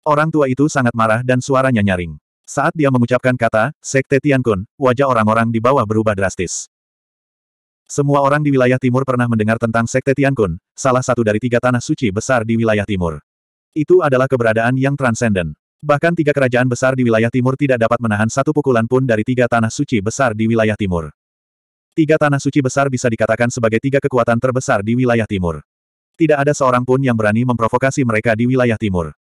Orang tua itu sangat marah dan suaranya nyaring. Saat dia mengucapkan kata, Sekte Tiankun, wajah orang-orang di bawah berubah drastis. Semua orang di wilayah timur pernah mendengar tentang Sekte Tiankun, salah satu dari tiga tanah suci besar di wilayah timur. Itu adalah keberadaan yang transenden. Bahkan tiga kerajaan besar di wilayah timur tidak dapat menahan satu pukulan pun dari tiga tanah suci besar di wilayah timur. Tiga tanah suci besar bisa dikatakan sebagai tiga kekuatan terbesar di wilayah timur. Tidak ada seorang pun yang berani memprovokasi mereka di wilayah timur.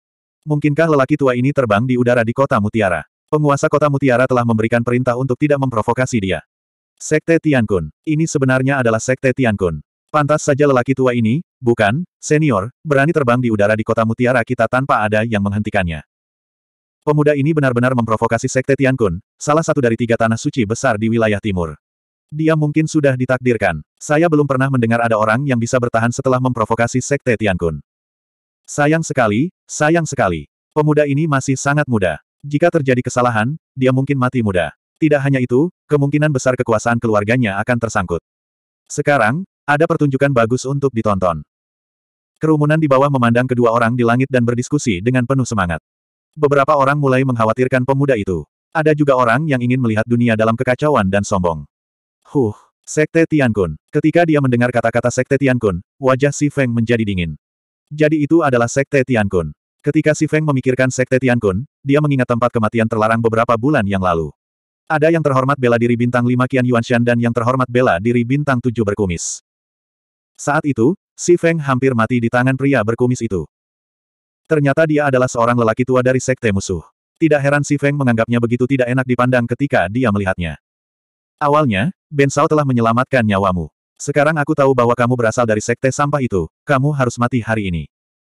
Mungkinkah lelaki tua ini terbang di udara di kota Mutiara? Penguasa kota Mutiara telah memberikan perintah untuk tidak memprovokasi dia. Sekte Tiankun. Ini sebenarnya adalah Sekte Tiankun. Pantas saja lelaki tua ini, bukan, senior, berani terbang di udara di kota Mutiara kita tanpa ada yang menghentikannya. Pemuda ini benar-benar memprovokasi Sekte Tiankun, salah satu dari tiga tanah suci besar di wilayah timur. Dia mungkin sudah ditakdirkan. Saya belum pernah mendengar ada orang yang bisa bertahan setelah memprovokasi Sekte Tiankun. Sayang sekali, sayang sekali. Pemuda ini masih sangat muda. Jika terjadi kesalahan, dia mungkin mati muda. Tidak hanya itu, kemungkinan besar kekuasaan keluarganya akan tersangkut. Sekarang, ada pertunjukan bagus untuk ditonton. Kerumunan di bawah memandang kedua orang di langit dan berdiskusi dengan penuh semangat. Beberapa orang mulai mengkhawatirkan pemuda itu. Ada juga orang yang ingin melihat dunia dalam kekacauan dan sombong. Huh, Sekte Tian Kun. Ketika dia mendengar kata-kata Sekte Tian Kun, wajah Si Feng menjadi dingin. Jadi itu adalah Sekte Tiankun. Ketika Si Feng memikirkan Sekte Tiankun, dia mengingat tempat kematian terlarang beberapa bulan yang lalu. Ada yang terhormat bela diri bintang 5 Qian Yuanshan dan yang terhormat bela diri bintang tujuh berkumis. Saat itu, Si Feng hampir mati di tangan pria berkumis itu. Ternyata dia adalah seorang lelaki tua dari sekte musuh. Tidak heran Si Feng menganggapnya begitu tidak enak dipandang ketika dia melihatnya. Awalnya, Ben Shao telah menyelamatkan nyawamu. Sekarang aku tahu bahwa kamu berasal dari sekte sampah itu, kamu harus mati hari ini.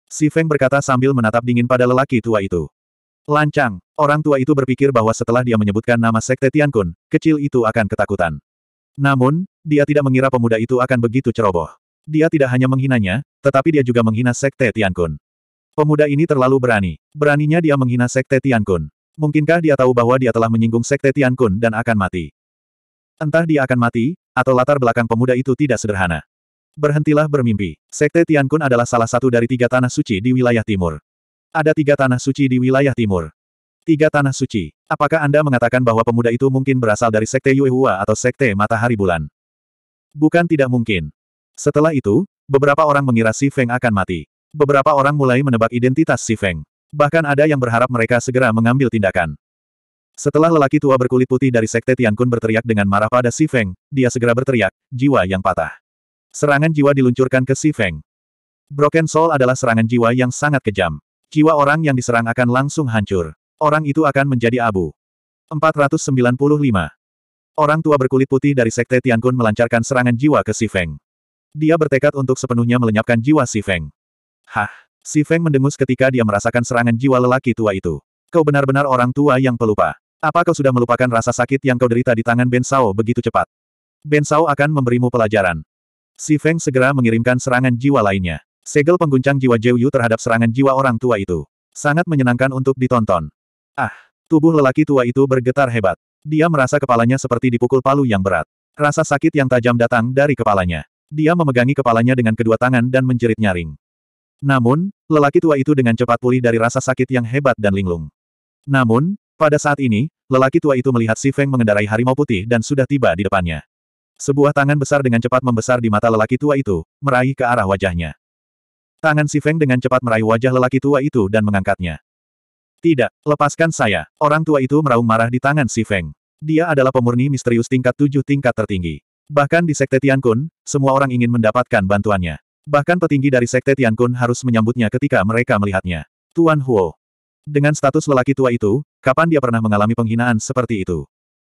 Si Feng berkata sambil menatap dingin pada lelaki tua itu. Lancang, orang tua itu berpikir bahwa setelah dia menyebutkan nama sekte Tian Kun, kecil itu akan ketakutan. Namun, dia tidak mengira pemuda itu akan begitu ceroboh. Dia tidak hanya menghinanya, tetapi dia juga menghina sekte Tian Kun. Pemuda ini terlalu berani. Beraninya dia menghina sekte Tian Kun? Mungkinkah dia tahu bahwa dia telah menyinggung sekte Tian Kun dan akan mati? Entah dia akan mati, atau latar belakang pemuda itu tidak sederhana. Berhentilah bermimpi. Sekte Tiankun adalah salah satu dari tiga tanah suci di wilayah timur. Ada tiga tanah suci di wilayah timur. Tiga tanah suci. Apakah Anda mengatakan bahwa pemuda itu mungkin berasal dari Sekte Yuehua atau Sekte Matahari Bulan? Bukan tidak mungkin. Setelah itu, beberapa orang mengira Si Feng akan mati. Beberapa orang mulai menebak identitas Si Feng. Bahkan ada yang berharap mereka segera mengambil tindakan. Setelah lelaki tua berkulit putih dari Sekte Tian Kun berteriak dengan marah pada Si Feng, dia segera berteriak, jiwa yang patah. Serangan jiwa diluncurkan ke Si Feng. Broken Soul adalah serangan jiwa yang sangat kejam. Jiwa orang yang diserang akan langsung hancur. Orang itu akan menjadi abu. 495. Orang tua berkulit putih dari Sekte Tian Kun melancarkan serangan jiwa ke Si Feng. Dia bertekad untuk sepenuhnya melenyapkan jiwa Si Feng. Hah! Si Feng mendengus ketika dia merasakan serangan jiwa lelaki tua itu. Kau benar-benar orang tua yang pelupa. Apa kau sudah melupakan rasa sakit yang kau derita di tangan Ben Sao begitu cepat? Ben Sao akan memberimu pelajaran. Si Feng segera mengirimkan serangan jiwa lainnya. Segel pengguncang jiwa Jiu Yu terhadap serangan jiwa orang tua itu. Sangat menyenangkan untuk ditonton. Ah, tubuh lelaki tua itu bergetar hebat. Dia merasa kepalanya seperti dipukul palu yang berat. Rasa sakit yang tajam datang dari kepalanya. Dia memegangi kepalanya dengan kedua tangan dan menjerit nyaring. Namun, lelaki tua itu dengan cepat pulih dari rasa sakit yang hebat dan linglung. Namun, pada saat ini, lelaki tua itu melihat Si Feng mengendarai harimau putih dan sudah tiba di depannya. Sebuah tangan besar dengan cepat membesar di mata lelaki tua itu, meraih ke arah wajahnya. Tangan Si Feng dengan cepat meraih wajah lelaki tua itu dan mengangkatnya. Tidak, lepaskan saya. Orang tua itu meraung marah di tangan Si Feng. Dia adalah pemurni misterius tingkat tujuh tingkat tertinggi. Bahkan di Sekte Tian Kun, semua orang ingin mendapatkan bantuannya. Bahkan petinggi dari Sekte Tian Kun harus menyambutnya ketika mereka melihatnya. Tuan Huo. Dengan status lelaki tua itu, Kapan dia pernah mengalami penghinaan seperti itu?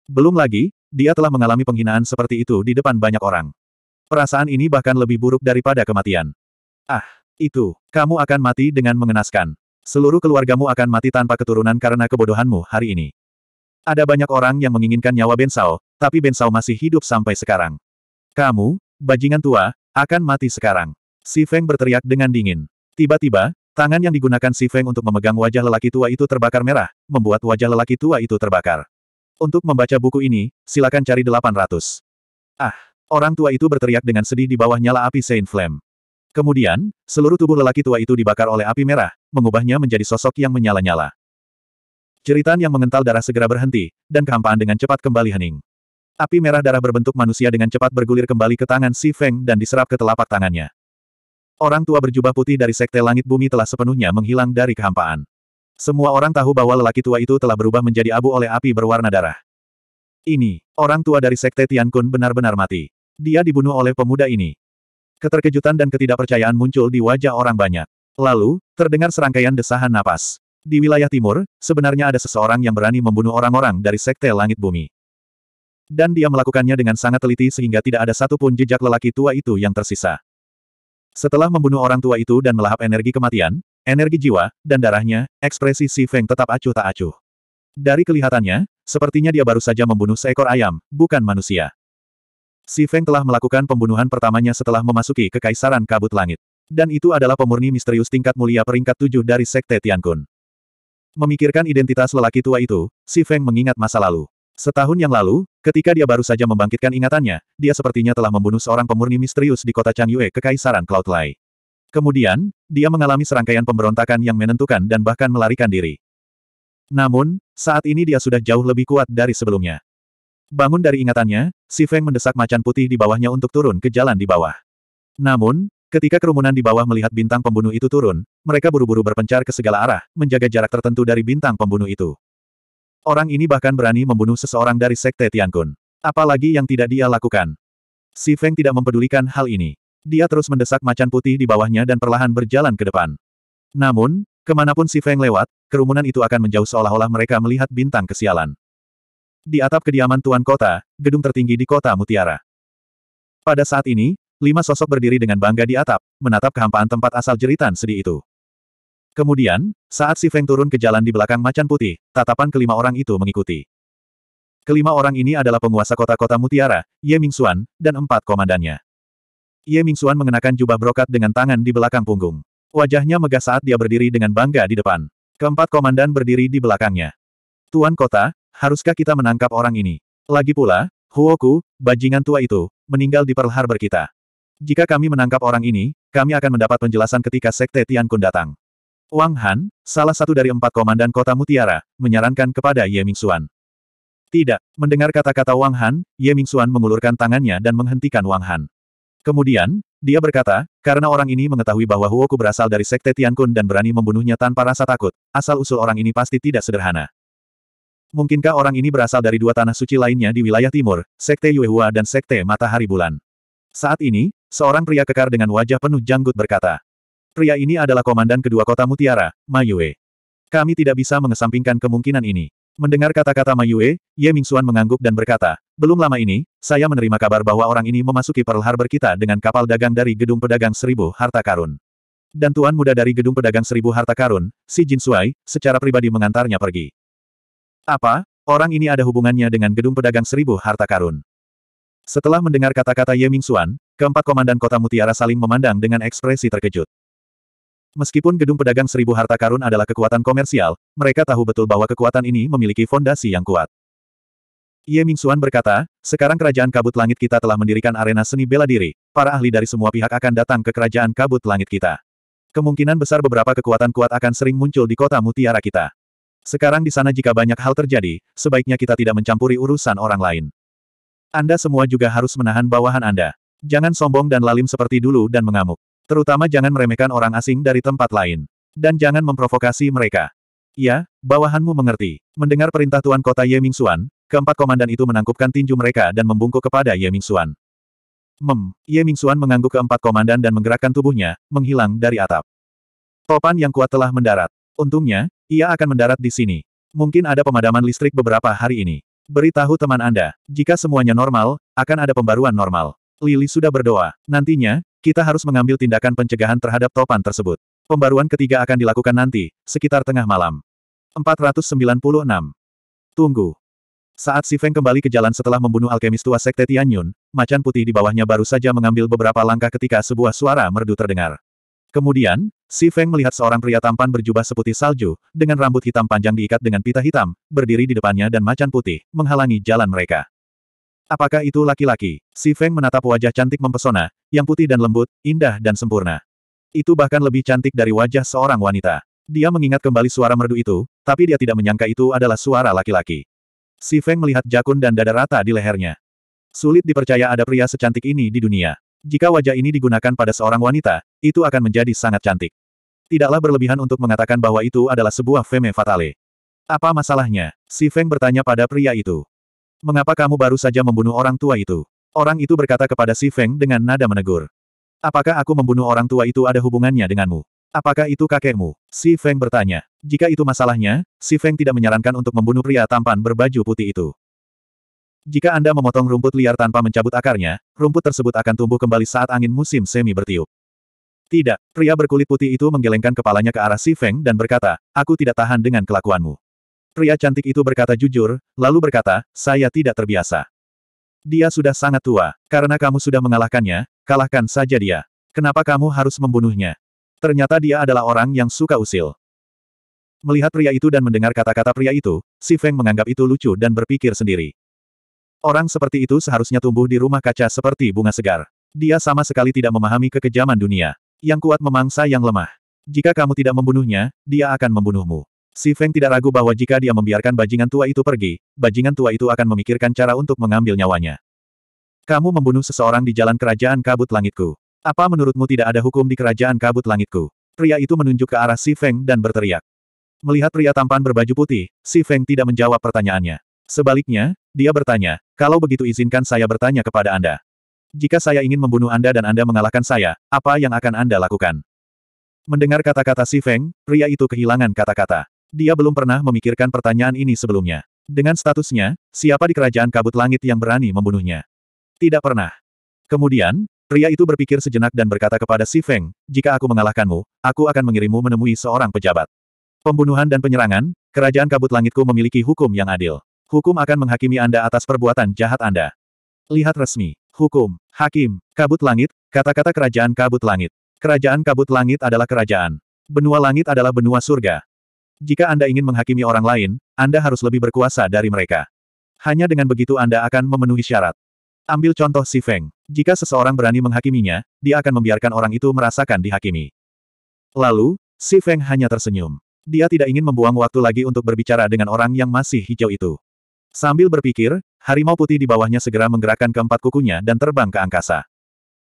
Belum lagi, dia telah mengalami penghinaan seperti itu di depan banyak orang. Perasaan ini bahkan lebih buruk daripada kematian. Ah, itu, kamu akan mati dengan mengenaskan. Seluruh keluargamu akan mati tanpa keturunan karena kebodohanmu hari ini. Ada banyak orang yang menginginkan nyawa Bensao, tapi Bensao masih hidup sampai sekarang. Kamu, bajingan tua, akan mati sekarang. Si Feng berteriak dengan dingin. Tiba-tiba, Tangan yang digunakan Si Feng untuk memegang wajah lelaki tua itu terbakar merah, membuat wajah lelaki tua itu terbakar. Untuk membaca buku ini, silakan cari 800. Ah! Orang tua itu berteriak dengan sedih di bawah nyala api Saint Flame. Kemudian, seluruh tubuh lelaki tua itu dibakar oleh api merah, mengubahnya menjadi sosok yang menyala-nyala. Cerita yang mengental darah segera berhenti, dan kehampaan dengan cepat kembali hening. Api merah darah berbentuk manusia dengan cepat bergulir kembali ke tangan Si Feng dan diserap ke telapak tangannya. Orang tua berjubah putih dari Sekte Langit Bumi telah sepenuhnya menghilang dari kehampaan. Semua orang tahu bahwa lelaki tua itu telah berubah menjadi abu oleh api berwarna darah. Ini, orang tua dari Sekte Tian Kun benar-benar mati. Dia dibunuh oleh pemuda ini. Keterkejutan dan ketidakpercayaan muncul di wajah orang banyak. Lalu, terdengar serangkaian desahan napas. Di wilayah timur, sebenarnya ada seseorang yang berani membunuh orang-orang dari Sekte Langit Bumi. Dan dia melakukannya dengan sangat teliti sehingga tidak ada satupun jejak lelaki tua itu yang tersisa. Setelah membunuh orang tua itu dan melahap energi kematian, energi jiwa, dan darahnya, ekspresi Si Feng tetap acuh tak acuh. Dari kelihatannya, sepertinya dia baru saja membunuh seekor ayam, bukan manusia. Si Feng telah melakukan pembunuhan pertamanya setelah memasuki kekaisaran kabut langit. Dan itu adalah pemurni misterius tingkat mulia peringkat tujuh dari Sekte Tian Kun. Memikirkan identitas lelaki tua itu, Si Feng mengingat masa lalu. Setahun yang lalu, ketika dia baru saja membangkitkan ingatannya, dia sepertinya telah membunuh seorang pemurni misterius di kota Changyue Kekaisaran Cloud Lai. Kemudian, dia mengalami serangkaian pemberontakan yang menentukan dan bahkan melarikan diri. Namun, saat ini dia sudah jauh lebih kuat dari sebelumnya. Bangun dari ingatannya, Si Feng mendesak macan putih di bawahnya untuk turun ke jalan di bawah. Namun, ketika kerumunan di bawah melihat bintang pembunuh itu turun, mereka buru-buru berpencar ke segala arah, menjaga jarak tertentu dari bintang pembunuh itu. Orang ini bahkan berani membunuh seseorang dari Sekte Tiankun. Apalagi yang tidak dia lakukan. Si Feng tidak mempedulikan hal ini. Dia terus mendesak macan putih di bawahnya dan perlahan berjalan ke depan. Namun, kemanapun si Feng lewat, kerumunan itu akan menjauh seolah-olah mereka melihat bintang kesialan. Di atap kediaman Tuan Kota, gedung tertinggi di kota Mutiara. Pada saat ini, lima sosok berdiri dengan bangga di atap, menatap kehampaan tempat asal jeritan sedih itu. Kemudian, saat Si Feng turun ke jalan di belakang macan putih, tatapan kelima orang itu mengikuti. Kelima orang ini adalah penguasa kota-kota Mutiara, Ye Mingxuan, dan empat komandannya. Ye Mingxuan mengenakan jubah brokat dengan tangan di belakang punggung. Wajahnya megah saat dia berdiri dengan bangga di depan. Keempat komandan berdiri di belakangnya. Tuan kota, haruskah kita menangkap orang ini? Lagi pula, Huoku, bajingan tua itu, meninggal di Pearl Harbor kita. Jika kami menangkap orang ini, kami akan mendapat penjelasan ketika Sekte Tian Kun datang. Wang Han, salah satu dari empat komandan kota Mutiara, menyarankan kepada Ye Mingxuan. Tidak, mendengar kata-kata Wang Han, Ye Mingxuan mengulurkan tangannya dan menghentikan Wang Han. Kemudian, dia berkata, karena orang ini mengetahui bahwa Huoku berasal dari Sekte Tian Kun dan berani membunuhnya tanpa rasa takut, asal-usul orang ini pasti tidak sederhana. Mungkinkah orang ini berasal dari dua tanah suci lainnya di wilayah timur, Sekte Yuehua dan Sekte Matahari Bulan? Saat ini, seorang pria kekar dengan wajah penuh janggut berkata, Pria ini adalah komandan kedua kota Mutiara, Mayue. Kami tidak bisa mengesampingkan kemungkinan ini. Mendengar kata-kata Mayue, Ye Mingxuan mengangguk dan berkata, belum lama ini, saya menerima kabar bahwa orang ini memasuki Pearl Harbor kita dengan kapal dagang dari Gedung Pedagang Seribu Harta Karun. Dan Tuan Muda dari Gedung Pedagang Seribu Harta Karun, si Jin Suai, secara pribadi mengantarnya pergi. Apa? Orang ini ada hubungannya dengan Gedung Pedagang Seribu Harta Karun. Setelah mendengar kata-kata Ye Mingxuan, keempat komandan kota Mutiara saling memandang dengan ekspresi terkejut. Meskipun gedung pedagang seribu harta karun adalah kekuatan komersial, mereka tahu betul bahwa kekuatan ini memiliki fondasi yang kuat. Ye Mingxuan berkata, sekarang kerajaan kabut langit kita telah mendirikan arena seni bela diri, para ahli dari semua pihak akan datang ke kerajaan kabut langit kita. Kemungkinan besar beberapa kekuatan kuat akan sering muncul di kota mutiara kita. Sekarang di sana jika banyak hal terjadi, sebaiknya kita tidak mencampuri urusan orang lain. Anda semua juga harus menahan bawahan Anda. Jangan sombong dan lalim seperti dulu dan mengamuk. Terutama jangan meremehkan orang asing dari tempat lain. Dan jangan memprovokasi mereka. Ya, bawahanmu mengerti. Mendengar perintah Tuan Kota Ye Ming Mingxuan, keempat komandan itu menangkupkan tinju mereka dan membungkuk kepada Ye Ming Mingxuan. Mem, Ye Ming Mingxuan mengangguk keempat komandan dan menggerakkan tubuhnya, menghilang dari atap. Topan yang kuat telah mendarat. Untungnya, ia akan mendarat di sini. Mungkin ada pemadaman listrik beberapa hari ini. Beritahu teman Anda, jika semuanya normal, akan ada pembaruan normal. Lili sudah berdoa. Nantinya, kita harus mengambil tindakan pencegahan terhadap topan tersebut. Pembaruan ketiga akan dilakukan nanti, sekitar tengah malam. 496. Tunggu. Saat Si Feng kembali ke jalan setelah membunuh alkemis tua Sekte Tianyun, macan putih di bawahnya baru saja mengambil beberapa langkah ketika sebuah suara merdu terdengar. Kemudian, Si Feng melihat seorang pria tampan berjubah seputih salju, dengan rambut hitam panjang diikat dengan pita hitam, berdiri di depannya dan macan putih, menghalangi jalan mereka. Apakah itu laki-laki? Si Feng menatap wajah cantik mempesona, yang putih dan lembut, indah dan sempurna. Itu bahkan lebih cantik dari wajah seorang wanita. Dia mengingat kembali suara merdu itu, tapi dia tidak menyangka itu adalah suara laki-laki. Si Feng melihat jakun dan dada rata di lehernya. Sulit dipercaya ada pria secantik ini di dunia. Jika wajah ini digunakan pada seorang wanita, itu akan menjadi sangat cantik. Tidaklah berlebihan untuk mengatakan bahwa itu adalah sebuah femme fatale. Apa masalahnya? Si Feng bertanya pada pria itu. Mengapa kamu baru saja membunuh orang tua itu? Orang itu berkata kepada Si Feng dengan nada menegur. Apakah aku membunuh orang tua itu ada hubungannya denganmu? Apakah itu kakekmu? Si Feng bertanya. Jika itu masalahnya, Si Feng tidak menyarankan untuk membunuh pria tampan berbaju putih itu. Jika Anda memotong rumput liar tanpa mencabut akarnya, rumput tersebut akan tumbuh kembali saat angin musim semi bertiup. Tidak, pria berkulit putih itu menggelengkan kepalanya ke arah Si Feng dan berkata, aku tidak tahan dengan kelakuanmu. Pria cantik itu berkata jujur, lalu berkata, saya tidak terbiasa. Dia sudah sangat tua. Karena kamu sudah mengalahkannya, kalahkan saja dia. Kenapa kamu harus membunuhnya? Ternyata dia adalah orang yang suka usil. Melihat pria itu dan mendengar kata-kata pria itu, si Feng menganggap itu lucu dan berpikir sendiri. Orang seperti itu seharusnya tumbuh di rumah kaca seperti bunga segar. Dia sama sekali tidak memahami kekejaman dunia. Yang kuat memangsa yang lemah. Jika kamu tidak membunuhnya, dia akan membunuhmu. Si Feng tidak ragu bahwa jika dia membiarkan bajingan tua itu pergi, bajingan tua itu akan memikirkan cara untuk mengambil nyawanya. Kamu membunuh seseorang di jalan kerajaan kabut langitku. Apa menurutmu tidak ada hukum di kerajaan kabut langitku? Pria itu menunjuk ke arah Si Feng dan berteriak. Melihat pria tampan berbaju putih, Si Feng tidak menjawab pertanyaannya. Sebaliknya, dia bertanya, kalau begitu izinkan saya bertanya kepada Anda. Jika saya ingin membunuh Anda dan Anda mengalahkan saya, apa yang akan Anda lakukan? Mendengar kata-kata Si Feng, pria itu kehilangan kata-kata. Dia belum pernah memikirkan pertanyaan ini sebelumnya. Dengan statusnya, siapa di kerajaan kabut langit yang berani membunuhnya? Tidak pernah. Kemudian, pria itu berpikir sejenak dan berkata kepada Si Feng, jika aku mengalahkanmu, aku akan mengirimmu menemui seorang pejabat. Pembunuhan dan penyerangan, kerajaan kabut langitku memiliki hukum yang adil. Hukum akan menghakimi Anda atas perbuatan jahat Anda. Lihat resmi. Hukum. Hakim. Kabut langit, kata-kata kerajaan kabut langit. Kerajaan kabut langit adalah kerajaan. Benua langit adalah benua surga. Jika Anda ingin menghakimi orang lain, Anda harus lebih berkuasa dari mereka. Hanya dengan begitu Anda akan memenuhi syarat. Ambil contoh si Feng. Jika seseorang berani menghakiminya, dia akan membiarkan orang itu merasakan dihakimi. Lalu, si Feng hanya tersenyum. Dia tidak ingin membuang waktu lagi untuk berbicara dengan orang yang masih hijau itu. Sambil berpikir, harimau putih di bawahnya segera menggerakkan keempat kukunya dan terbang ke angkasa.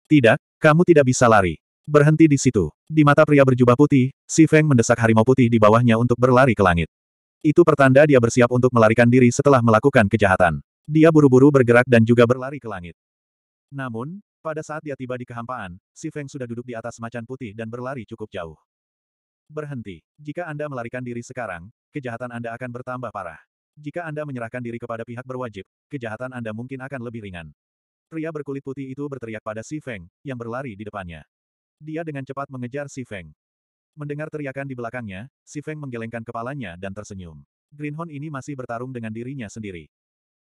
Tidak, kamu tidak bisa lari. Berhenti di situ. Di mata pria berjubah putih, Si Feng mendesak harimau putih di bawahnya untuk berlari ke langit. Itu pertanda dia bersiap untuk melarikan diri setelah melakukan kejahatan. Dia buru-buru bergerak dan juga berlari ke langit. Namun, pada saat dia tiba di kehampaan, Si Feng sudah duduk di atas macan putih dan berlari cukup jauh. Berhenti. Jika Anda melarikan diri sekarang, kejahatan Anda akan bertambah parah. Jika Anda menyerahkan diri kepada pihak berwajib, kejahatan Anda mungkin akan lebih ringan. Pria berkulit putih itu berteriak pada Si Feng, yang berlari di depannya. Dia dengan cepat mengejar Si Feng. Mendengar teriakan di belakangnya, Si Feng menggelengkan kepalanya dan tersenyum. Greenhorn ini masih bertarung dengan dirinya sendiri.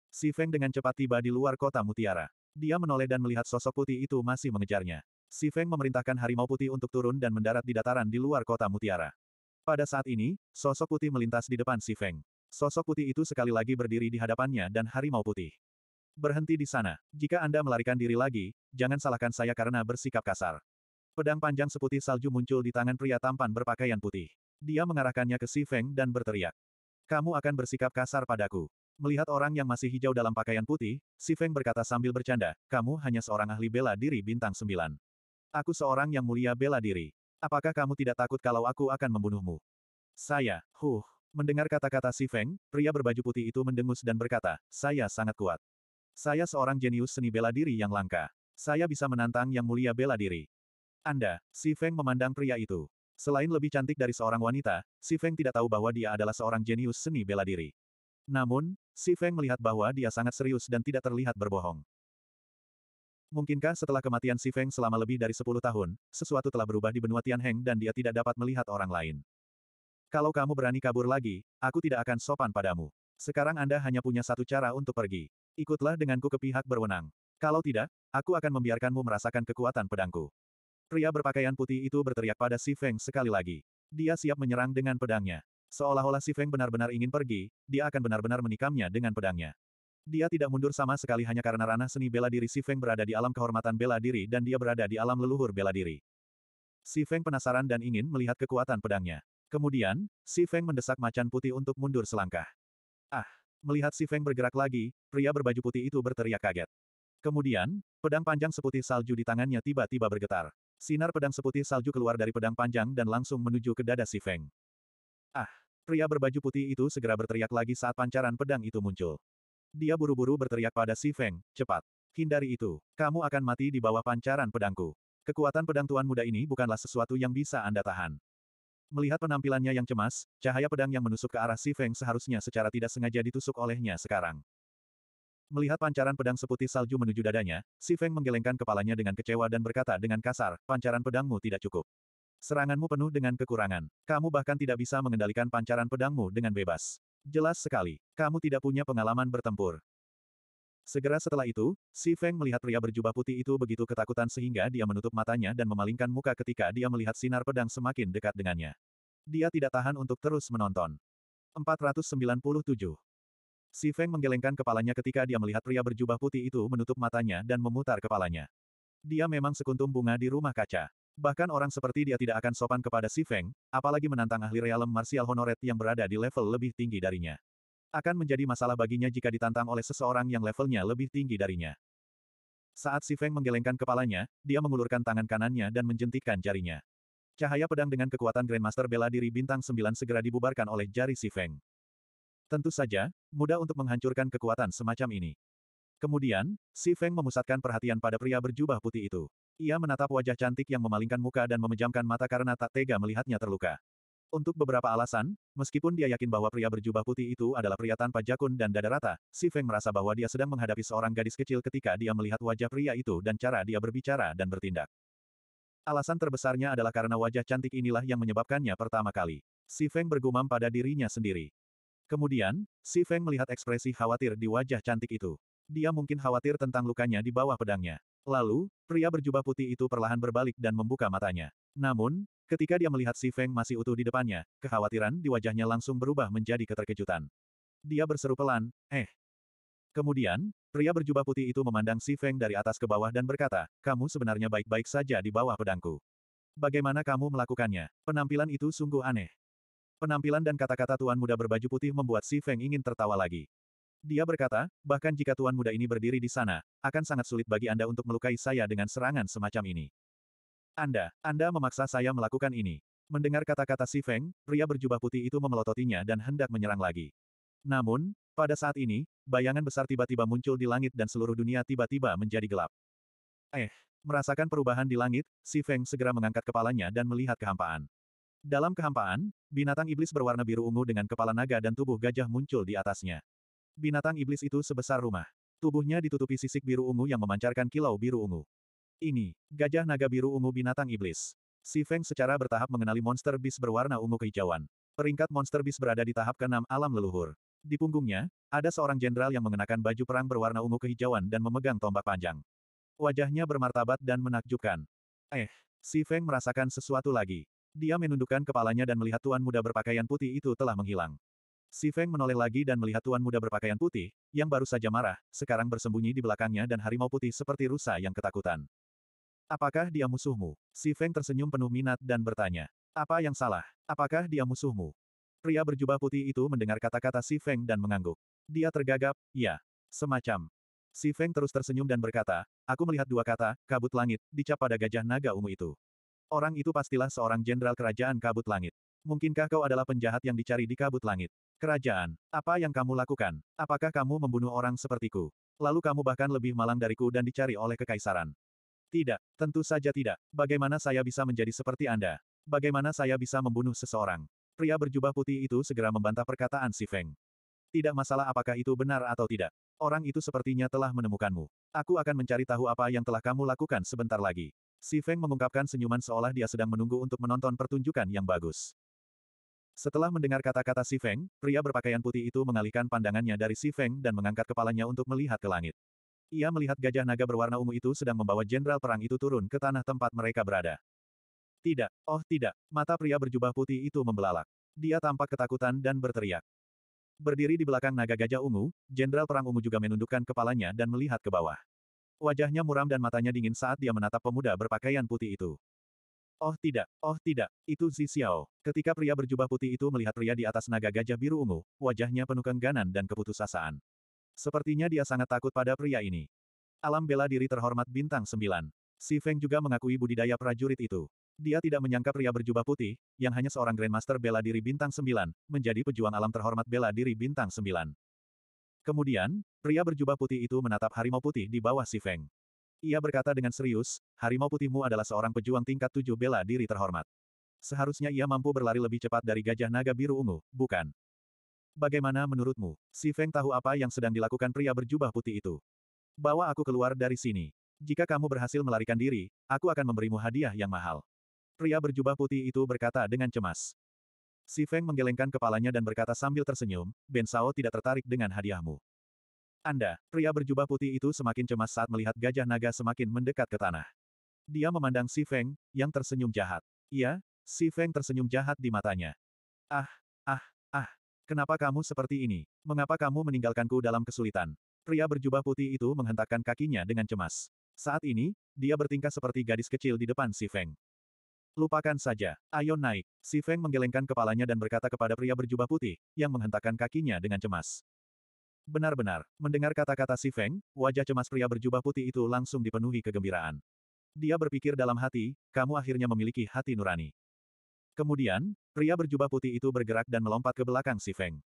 Si Feng dengan cepat tiba di luar kota Mutiara. Dia menoleh dan melihat sosok putih itu masih mengejarnya. Si Feng memerintahkan harimau putih untuk turun dan mendarat di dataran di luar kota Mutiara. Pada saat ini, sosok putih melintas di depan Si Feng. Sosok putih itu sekali lagi berdiri di hadapannya dan harimau putih. Berhenti di sana. Jika Anda melarikan diri lagi, jangan salahkan saya karena bersikap kasar. Pedang panjang seputih salju muncul di tangan pria tampan berpakaian putih. Dia mengarahkannya ke Si Feng dan berteriak. Kamu akan bersikap kasar padaku. Melihat orang yang masih hijau dalam pakaian putih, Si Feng berkata sambil bercanda, kamu hanya seorang ahli bela diri bintang sembilan. Aku seorang yang mulia bela diri. Apakah kamu tidak takut kalau aku akan membunuhmu? Saya, huh. Mendengar kata-kata Si Feng, pria berbaju putih itu mendengus dan berkata, saya sangat kuat. Saya seorang jenius seni bela diri yang langka. Saya bisa menantang yang mulia bela diri. Anda, Si Feng memandang pria itu. Selain lebih cantik dari seorang wanita, Si Feng tidak tahu bahwa dia adalah seorang jenius seni bela diri. Namun, Si Feng melihat bahwa dia sangat serius dan tidak terlihat berbohong. Mungkinkah setelah kematian Si Feng selama lebih dari 10 tahun, sesuatu telah berubah di benua Tianheng dan dia tidak dapat melihat orang lain? Kalau kamu berani kabur lagi, aku tidak akan sopan padamu. Sekarang Anda hanya punya satu cara untuk pergi. Ikutlah denganku ke pihak berwenang. Kalau tidak, aku akan membiarkanmu merasakan kekuatan pedangku. Pria berpakaian putih itu berteriak pada Si Feng sekali lagi. Dia siap menyerang dengan pedangnya. Seolah-olah Si Feng benar-benar ingin pergi, dia akan benar-benar menikamnya dengan pedangnya. Dia tidak mundur sama sekali hanya karena ranah seni bela diri Si Feng berada di alam kehormatan bela diri dan dia berada di alam leluhur bela diri. Si Feng penasaran dan ingin melihat kekuatan pedangnya. Kemudian, Si Feng mendesak macan putih untuk mundur selangkah. Ah! Melihat Si Feng bergerak lagi, pria berbaju putih itu berteriak kaget. Kemudian, pedang panjang seputih salju di tangannya tiba-tiba bergetar. Sinar pedang seputih salju keluar dari pedang panjang dan langsung menuju ke dada si Feng. Ah! Pria berbaju putih itu segera berteriak lagi saat pancaran pedang itu muncul. Dia buru-buru berteriak pada si Feng, cepat. Hindari itu, kamu akan mati di bawah pancaran pedangku. Kekuatan pedang tuan muda ini bukanlah sesuatu yang bisa Anda tahan. Melihat penampilannya yang cemas, cahaya pedang yang menusuk ke arah si Feng seharusnya secara tidak sengaja ditusuk olehnya sekarang. Melihat pancaran pedang seputih salju menuju dadanya, Si Feng menggelengkan kepalanya dengan kecewa dan berkata dengan kasar, pancaran pedangmu tidak cukup. Seranganmu penuh dengan kekurangan. Kamu bahkan tidak bisa mengendalikan pancaran pedangmu dengan bebas. Jelas sekali, kamu tidak punya pengalaman bertempur. Segera setelah itu, Si Feng melihat pria berjubah putih itu begitu ketakutan sehingga dia menutup matanya dan memalingkan muka ketika dia melihat sinar pedang semakin dekat dengannya. Dia tidak tahan untuk terus menonton. 497 Si Feng menggelengkan kepalanya ketika dia melihat pria berjubah putih itu menutup matanya dan memutar kepalanya. Dia memang sekuntum bunga di rumah kaca. Bahkan orang seperti dia tidak akan sopan kepada Si Feng, apalagi menantang ahli realem martial honoret yang berada di level lebih tinggi darinya. Akan menjadi masalah baginya jika ditantang oleh seseorang yang levelnya lebih tinggi darinya. Saat Si Feng menggelengkan kepalanya, dia mengulurkan tangan kanannya dan menjentikkan jarinya. Cahaya pedang dengan kekuatan Grandmaster bela diri bintang 9 segera dibubarkan oleh jari Si Feng. Tentu saja, mudah untuk menghancurkan kekuatan semacam ini. Kemudian, Si Feng memusatkan perhatian pada pria berjubah putih itu. Ia menatap wajah cantik yang memalingkan muka dan memejamkan mata karena tak tega melihatnya terluka. Untuk beberapa alasan, meskipun dia yakin bahwa pria berjubah putih itu adalah pria tanpa jakun dan dada rata, Si Feng merasa bahwa dia sedang menghadapi seorang gadis kecil ketika dia melihat wajah pria itu dan cara dia berbicara dan bertindak. Alasan terbesarnya adalah karena wajah cantik inilah yang menyebabkannya pertama kali. Si Feng bergumam pada dirinya sendiri. Kemudian, Si Feng melihat ekspresi khawatir di wajah cantik itu. Dia mungkin khawatir tentang lukanya di bawah pedangnya. Lalu, pria berjubah putih itu perlahan berbalik dan membuka matanya. Namun, ketika dia melihat Si Feng masih utuh di depannya, kekhawatiran di wajahnya langsung berubah menjadi keterkejutan. Dia berseru pelan, eh. Kemudian, pria berjubah putih itu memandang Si Feng dari atas ke bawah dan berkata, kamu sebenarnya baik-baik saja di bawah pedangku. Bagaimana kamu melakukannya? Penampilan itu sungguh aneh. Penampilan dan kata-kata tuan muda berbaju putih membuat Si Feng ingin tertawa lagi. Dia berkata, bahkan jika tuan muda ini berdiri di sana, akan sangat sulit bagi Anda untuk melukai saya dengan serangan semacam ini. Anda, Anda memaksa saya melakukan ini. Mendengar kata-kata Si Feng, pria berjubah putih itu memelototinya dan hendak menyerang lagi. Namun, pada saat ini, bayangan besar tiba-tiba muncul di langit dan seluruh dunia tiba-tiba menjadi gelap. Eh, merasakan perubahan di langit, Si Feng segera mengangkat kepalanya dan melihat kehampaan. Dalam kehampaan, binatang iblis berwarna biru ungu dengan kepala naga dan tubuh gajah muncul di atasnya. Binatang iblis itu sebesar rumah. Tubuhnya ditutupi sisik biru ungu yang memancarkan kilau biru ungu. Ini, gajah naga biru ungu binatang iblis. Si Feng secara bertahap mengenali monster bis berwarna ungu kehijauan. Peringkat monster bis berada di tahap ke-6 alam leluhur. Di punggungnya, ada seorang jenderal yang mengenakan baju perang berwarna ungu kehijauan dan memegang tombak panjang. Wajahnya bermartabat dan menakjubkan. Eh, si Feng merasakan sesuatu lagi. Dia menundukkan kepalanya dan melihat tuan muda berpakaian putih itu telah menghilang. Si Feng menoleh lagi dan melihat tuan muda berpakaian putih, yang baru saja marah, sekarang bersembunyi di belakangnya dan harimau putih seperti rusa yang ketakutan. Apakah dia musuhmu? Si Feng tersenyum penuh minat dan bertanya. Apa yang salah? Apakah dia musuhmu? Pria berjubah putih itu mendengar kata-kata Si Feng dan mengangguk. Dia tergagap, ya. Semacam. Si Feng terus tersenyum dan berkata, aku melihat dua kata, kabut langit, dicap pada gajah naga ungu itu. Orang itu pastilah seorang jenderal kerajaan kabut langit. Mungkinkah kau adalah penjahat yang dicari di kabut langit? Kerajaan, apa yang kamu lakukan? Apakah kamu membunuh orang sepertiku? Lalu kamu bahkan lebih malang dariku dan dicari oleh kekaisaran. Tidak, tentu saja tidak. Bagaimana saya bisa menjadi seperti Anda? Bagaimana saya bisa membunuh seseorang? Pria berjubah putih itu segera membantah perkataan si Feng. Tidak masalah apakah itu benar atau tidak. Orang itu sepertinya telah menemukanmu. Aku akan mencari tahu apa yang telah kamu lakukan sebentar lagi. Si Feng mengungkapkan senyuman seolah dia sedang menunggu untuk menonton pertunjukan yang bagus. Setelah mendengar kata-kata Si Feng, pria berpakaian putih itu mengalihkan pandangannya dari Si Feng dan mengangkat kepalanya untuk melihat ke langit. Ia melihat gajah naga berwarna ungu itu sedang membawa jenderal perang itu turun ke tanah tempat mereka berada. Tidak, oh tidak, mata pria berjubah putih itu membelalak. Dia tampak ketakutan dan berteriak. Berdiri di belakang naga gajah ungu, Jenderal Perang Ungu juga menundukkan kepalanya dan melihat ke bawah. Wajahnya muram dan matanya dingin saat dia menatap pemuda berpakaian putih itu. Oh tidak, oh tidak, itu Zi Xiao. Ketika pria berjubah putih itu melihat pria di atas naga gajah biru ungu, wajahnya penuh kengganan dan keputusasaan. Sepertinya dia sangat takut pada pria ini. Alam bela diri terhormat bintang sembilan. Si Feng juga mengakui budidaya prajurit itu. Dia tidak menyangka pria berjubah putih, yang hanya seorang Grandmaster bela diri bintang sembilan, menjadi pejuang alam terhormat bela diri bintang sembilan. Kemudian, pria berjubah putih itu menatap harimau putih di bawah si Feng. Ia berkata dengan serius, harimau putihmu adalah seorang pejuang tingkat tujuh bela diri terhormat. Seharusnya ia mampu berlari lebih cepat dari gajah naga biru ungu, bukan? Bagaimana menurutmu? Si Feng tahu apa yang sedang dilakukan pria berjubah putih itu. Bawa aku keluar dari sini. Jika kamu berhasil melarikan diri, aku akan memberimu hadiah yang mahal. Pria berjubah putih itu berkata dengan cemas. Si Feng menggelengkan kepalanya dan berkata sambil tersenyum, Ben Sao tidak tertarik dengan hadiahmu. Anda, pria berjubah putih itu semakin cemas saat melihat gajah naga semakin mendekat ke tanah. Dia memandang Si Feng, yang tersenyum jahat. Iya, Si Feng tersenyum jahat di matanya. Ah, ah, ah, kenapa kamu seperti ini? Mengapa kamu meninggalkanku dalam kesulitan? Pria berjubah putih itu menghentakkan kakinya dengan cemas. Saat ini, dia bertingkah seperti gadis kecil di depan Si Feng. Lupakan saja. Ayo naik. Si Feng menggelengkan kepalanya dan berkata kepada pria berjubah putih, yang menghentakkan kakinya dengan cemas. Benar-benar, mendengar kata-kata si Feng, wajah cemas pria berjubah putih itu langsung dipenuhi kegembiraan. Dia berpikir dalam hati, kamu akhirnya memiliki hati nurani. Kemudian, pria berjubah putih itu bergerak dan melompat ke belakang si Feng.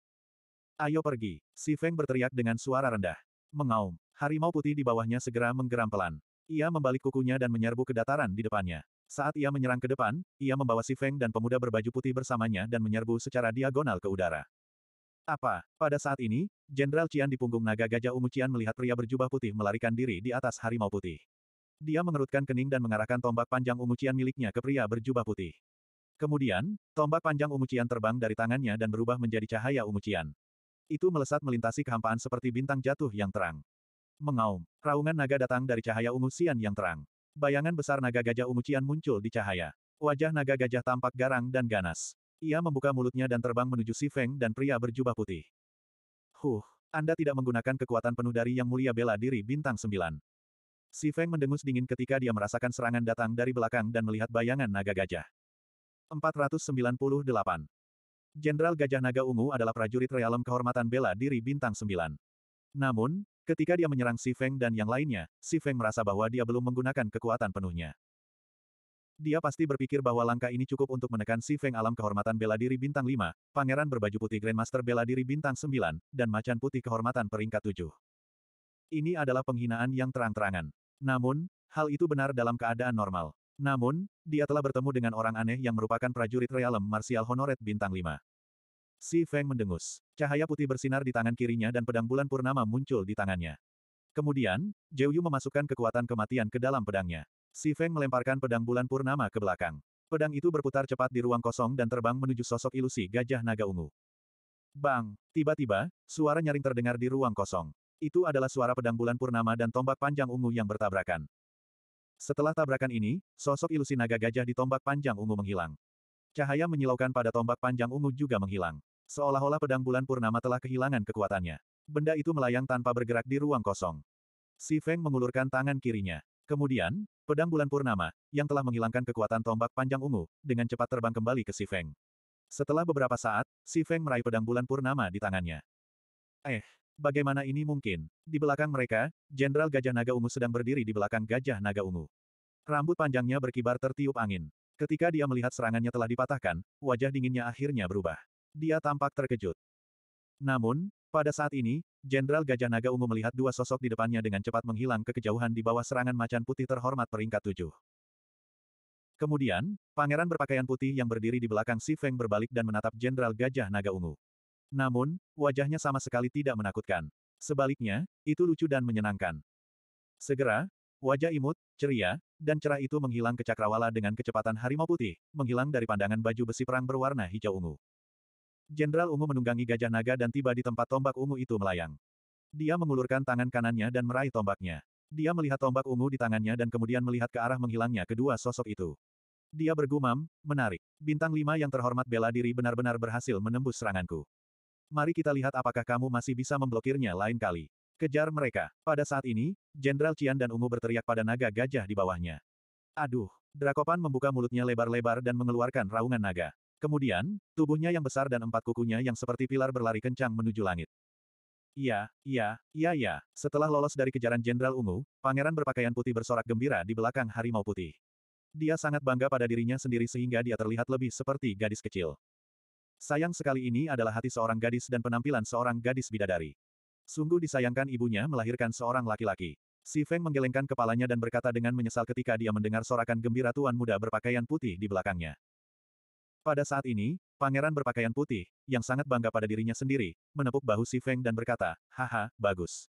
Ayo pergi, si Feng berteriak dengan suara rendah. Mengaum, harimau putih di bawahnya segera menggeram pelan. Ia membalik kukunya dan menyerbu ke dataran di depannya. Saat ia menyerang ke depan, ia membawa si Feng dan pemuda berbaju putih bersamanya dan menyerbu secara diagonal ke udara. Apa? Pada saat ini, Jenderal Cian di punggung naga gajah ungu Cian melihat pria berjubah putih melarikan diri di atas harimau putih. Dia mengerutkan kening dan mengarahkan tombak panjang ungu Cian miliknya ke pria berjubah putih. Kemudian, tombak panjang ungu Cian terbang dari tangannya dan berubah menjadi cahaya ungu Cian. Itu melesat melintasi kehampaan seperti bintang jatuh yang terang. Mengaum, raungan naga datang dari cahaya ungu Cian yang terang. Bayangan besar naga gajah ungu cian muncul di cahaya. Wajah naga gajah tampak garang dan ganas. Ia membuka mulutnya dan terbang menuju Si Feng dan pria berjubah putih. Huh, Anda tidak menggunakan kekuatan penuh dari Yang Mulia Bela Diri Bintang sembilan. Si Feng mendengus dingin ketika dia merasakan serangan datang dari belakang dan melihat bayangan naga gajah. 498. Jenderal Gajah Naga Ungu adalah prajurit realem kehormatan bela diri bintang sembilan. Namun, Ketika dia menyerang Si Feng dan yang lainnya, Si Feng merasa bahwa dia belum menggunakan kekuatan penuhnya. Dia pasti berpikir bahwa langkah ini cukup untuk menekan Si Feng alam kehormatan bela diri bintang 5, pangeran berbaju putih Grandmaster bela diri bintang 9, dan macan putih kehormatan peringkat 7. Ini adalah penghinaan yang terang-terangan. Namun, hal itu benar dalam keadaan normal. Namun, dia telah bertemu dengan orang aneh yang merupakan prajurit realem Martial honoret bintang 5. Si Feng mendengus. Cahaya putih bersinar di tangan kirinya dan pedang bulan purnama muncul di tangannya. Kemudian, Zhou Yu memasukkan kekuatan kematian ke dalam pedangnya. Si Feng melemparkan pedang bulan purnama ke belakang. Pedang itu berputar cepat di ruang kosong dan terbang menuju sosok ilusi gajah naga ungu. Bang! Tiba-tiba, suara nyaring terdengar di ruang kosong. Itu adalah suara pedang bulan purnama dan tombak panjang ungu yang bertabrakan. Setelah tabrakan ini, sosok ilusi naga gajah di tombak panjang ungu menghilang. Cahaya menyilaukan pada tombak panjang ungu juga menghilang. Seolah-olah pedang bulan purnama telah kehilangan kekuatannya. Benda itu melayang tanpa bergerak di ruang kosong. Si Feng mengulurkan tangan kirinya. Kemudian, pedang bulan purnama, yang telah menghilangkan kekuatan tombak panjang ungu, dengan cepat terbang kembali ke Si Feng. Setelah beberapa saat, Si Feng meraih pedang bulan purnama di tangannya. Eh, bagaimana ini mungkin? Di belakang mereka, Jenderal Gajah Naga Ungu sedang berdiri di belakang Gajah Naga Ungu. Rambut panjangnya berkibar tertiup angin. Ketika dia melihat serangannya telah dipatahkan, wajah dinginnya akhirnya berubah. Dia tampak terkejut. Namun, pada saat ini, Jenderal Gajah Naga Ungu melihat dua sosok di depannya dengan cepat menghilang ke kejauhan di bawah serangan macan putih terhormat peringkat tujuh. Kemudian, pangeran berpakaian putih yang berdiri di belakang Si Feng berbalik dan menatap Jenderal Gajah Naga Ungu. Namun, wajahnya sama sekali tidak menakutkan. Sebaliknya, itu lucu dan menyenangkan. Segera, wajah imut, ceria, dan cerah itu menghilang ke cakrawala dengan kecepatan harimau putih, menghilang dari pandangan baju besi perang berwarna hijau ungu. Jenderal ungu menunggangi gajah naga dan tiba di tempat tombak ungu itu melayang. Dia mengulurkan tangan kanannya dan meraih tombaknya. Dia melihat tombak ungu di tangannya dan kemudian melihat ke arah menghilangnya kedua sosok itu. Dia bergumam, menarik. Bintang lima yang terhormat bela diri benar-benar berhasil menembus seranganku. Mari kita lihat apakah kamu masih bisa memblokirnya lain kali. Kejar mereka. Pada saat ini, Jenderal Cian dan Ungu berteriak pada naga gajah di bawahnya. Aduh, Drakopan membuka mulutnya lebar-lebar dan mengeluarkan raungan naga. Kemudian, tubuhnya yang besar dan empat kukunya yang seperti pilar berlari kencang menuju langit. Iya, iya, iya iya. Setelah lolos dari kejaran Jenderal Ungu, pangeran berpakaian putih bersorak gembira di belakang harimau putih. Dia sangat bangga pada dirinya sendiri sehingga dia terlihat lebih seperti gadis kecil. Sayang sekali ini adalah hati seorang gadis dan penampilan seorang gadis bidadari. Sungguh disayangkan ibunya melahirkan seorang laki-laki. Si Feng menggelengkan kepalanya dan berkata dengan menyesal ketika dia mendengar sorakan gembira tuan muda berpakaian putih di belakangnya. Pada saat ini, pangeran berpakaian putih, yang sangat bangga pada dirinya sendiri, menepuk bahu Si Feng dan berkata, Haha, bagus.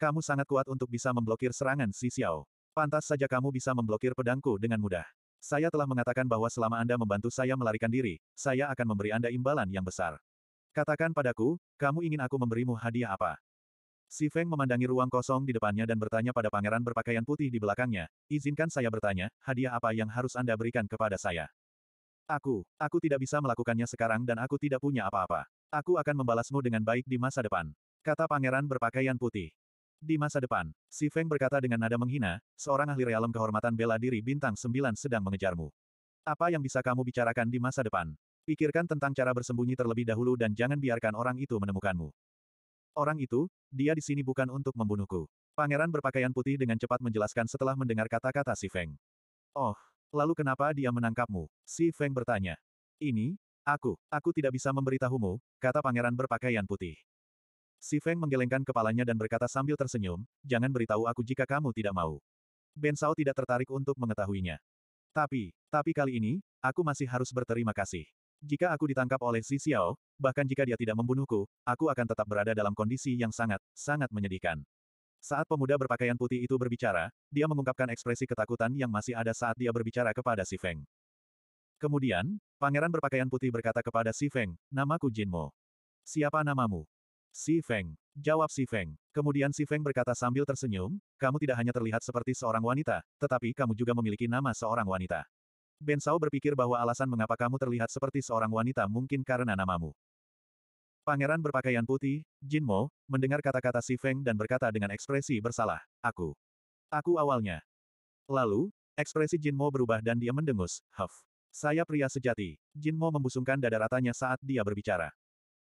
Kamu sangat kuat untuk bisa memblokir serangan Si Xiao. Pantas saja kamu bisa memblokir pedangku dengan mudah. Saya telah mengatakan bahwa selama Anda membantu saya melarikan diri, saya akan memberi Anda imbalan yang besar. Katakan padaku, kamu ingin aku memberimu hadiah apa? Si Feng memandangi ruang kosong di depannya dan bertanya pada pangeran berpakaian putih di belakangnya, izinkan saya bertanya, hadiah apa yang harus Anda berikan kepada saya? Aku, aku tidak bisa melakukannya sekarang dan aku tidak punya apa-apa. Aku akan membalasmu dengan baik di masa depan. Kata pangeran berpakaian putih. Di masa depan, Si Feng berkata dengan nada menghina, seorang ahli realem kehormatan bela diri bintang sembilan sedang mengejarmu. Apa yang bisa kamu bicarakan di masa depan? Pikirkan tentang cara bersembunyi terlebih dahulu dan jangan biarkan orang itu menemukanmu. Orang itu, dia di sini bukan untuk membunuhku. Pangeran berpakaian putih dengan cepat menjelaskan setelah mendengar kata-kata Si Feng. Oh, Lalu kenapa dia menangkapmu? Si Feng bertanya. Ini, aku, aku tidak bisa memberitahumu, kata pangeran berpakaian putih. Si Feng menggelengkan kepalanya dan berkata sambil tersenyum, jangan beritahu aku jika kamu tidak mau. Ben Sao tidak tertarik untuk mengetahuinya. Tapi, tapi kali ini, aku masih harus berterima kasih. Jika aku ditangkap oleh Si Xiao, bahkan jika dia tidak membunuhku, aku akan tetap berada dalam kondisi yang sangat, sangat menyedihkan. Saat pemuda berpakaian putih itu berbicara, dia mengungkapkan ekspresi ketakutan yang masih ada saat dia berbicara kepada Si Feng. Kemudian, pangeran berpakaian putih berkata kepada Si Feng, namaku Jinmo. Siapa namamu? Si Feng. Jawab Si Feng. Kemudian Si Feng berkata sambil tersenyum, kamu tidak hanya terlihat seperti seorang wanita, tetapi kamu juga memiliki nama seorang wanita. Ben Sao berpikir bahwa alasan mengapa kamu terlihat seperti seorang wanita mungkin karena namamu. Pangeran berpakaian putih, Jin Mo, mendengar kata-kata Si Feng dan berkata dengan ekspresi bersalah, Aku. Aku awalnya. Lalu, ekspresi Jin Mo berubah dan dia mendengus, Huff. Saya pria sejati. Jin Mo membusungkan dada ratanya saat dia berbicara.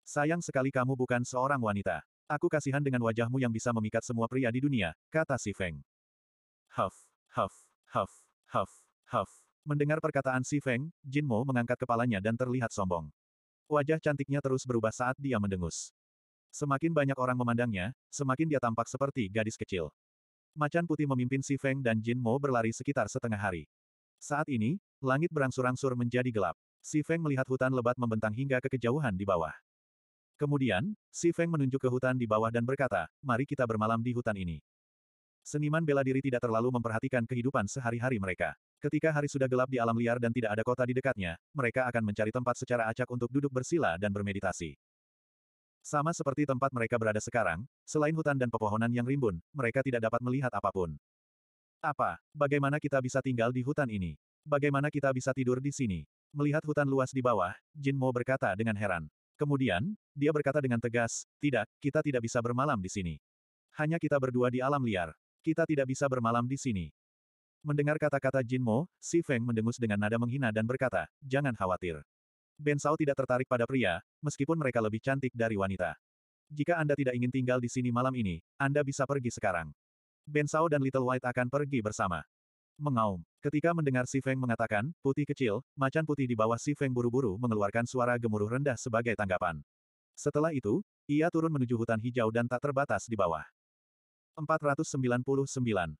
Sayang sekali kamu bukan seorang wanita. Aku kasihan dengan wajahmu yang bisa memikat semua pria di dunia, kata Si Feng. Huff, huff, huff, huff, huff. Mendengar perkataan Si Feng, Jin Mo mengangkat kepalanya dan terlihat sombong. Wajah cantiknya terus berubah saat dia mendengus. Semakin banyak orang memandangnya, semakin dia tampak seperti gadis kecil. Macan putih memimpin Si Feng dan Jin Mo berlari sekitar setengah hari. Saat ini, langit berangsur-angsur menjadi gelap. Si Feng melihat hutan lebat membentang hingga ke kejauhan di bawah. Kemudian, Si Feng menunjuk ke hutan di bawah dan berkata, mari kita bermalam di hutan ini. Seniman bela diri tidak terlalu memperhatikan kehidupan sehari-hari mereka. Ketika hari sudah gelap di alam liar dan tidak ada kota di dekatnya, mereka akan mencari tempat secara acak untuk duduk bersila dan bermeditasi. Sama seperti tempat mereka berada sekarang, selain hutan dan pepohonan yang rimbun, mereka tidak dapat melihat apapun. Apa? Bagaimana kita bisa tinggal di hutan ini? Bagaimana kita bisa tidur di sini? Melihat hutan luas di bawah, Jin Mo berkata dengan heran. Kemudian, dia berkata dengan tegas, tidak, kita tidak bisa bermalam di sini. Hanya kita berdua di alam liar. Kita tidak bisa bermalam di sini. Mendengar kata-kata Jinmo, Si Feng mendengus dengan nada menghina dan berkata, jangan khawatir. Ben Sao tidak tertarik pada pria, meskipun mereka lebih cantik dari wanita. Jika Anda tidak ingin tinggal di sini malam ini, Anda bisa pergi sekarang. Ben Sao dan Little White akan pergi bersama. Mengaum. Ketika mendengar Si Feng mengatakan, putih kecil, macan putih di bawah Si Feng buru-buru mengeluarkan suara gemuruh rendah sebagai tanggapan. Setelah itu, ia turun menuju hutan hijau dan tak terbatas di bawah. 499.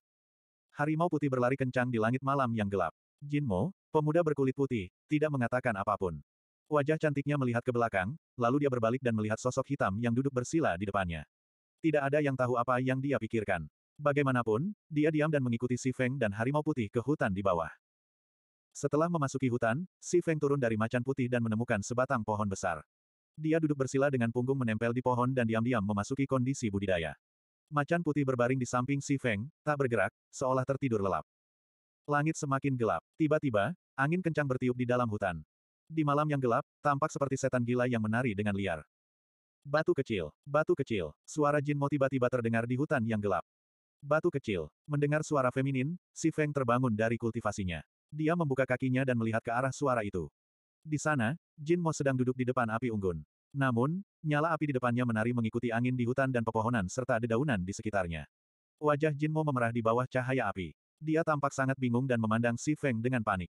Harimau putih berlari kencang di langit malam yang gelap. Jinmo, pemuda berkulit putih, tidak mengatakan apapun. Wajah cantiknya melihat ke belakang, lalu dia berbalik dan melihat sosok hitam yang duduk bersila di depannya. Tidak ada yang tahu apa yang dia pikirkan. Bagaimanapun, dia diam dan mengikuti Si Feng dan harimau putih ke hutan di bawah. Setelah memasuki hutan, Si Feng turun dari macan putih dan menemukan sebatang pohon besar. Dia duduk bersila dengan punggung menempel di pohon dan diam-diam memasuki kondisi budidaya. Macan putih berbaring di samping Si Feng, tak bergerak, seolah tertidur lelap. Langit semakin gelap. Tiba-tiba, angin kencang bertiup di dalam hutan. Di malam yang gelap, tampak seperti setan gila yang menari dengan liar. Batu kecil, batu kecil, suara Jin Mo tiba-tiba terdengar di hutan yang gelap. Batu kecil, mendengar suara feminin, si Feng terbangun dari kultivasinya. Dia membuka kakinya dan melihat ke arah suara itu. Di sana, Jin Mo sedang duduk di depan api unggun. Namun, nyala api di depannya menari mengikuti angin di hutan dan pepohonan serta dedaunan di sekitarnya. Wajah Jinmo memerah di bawah cahaya api. Dia tampak sangat bingung dan memandang Si Feng dengan panik.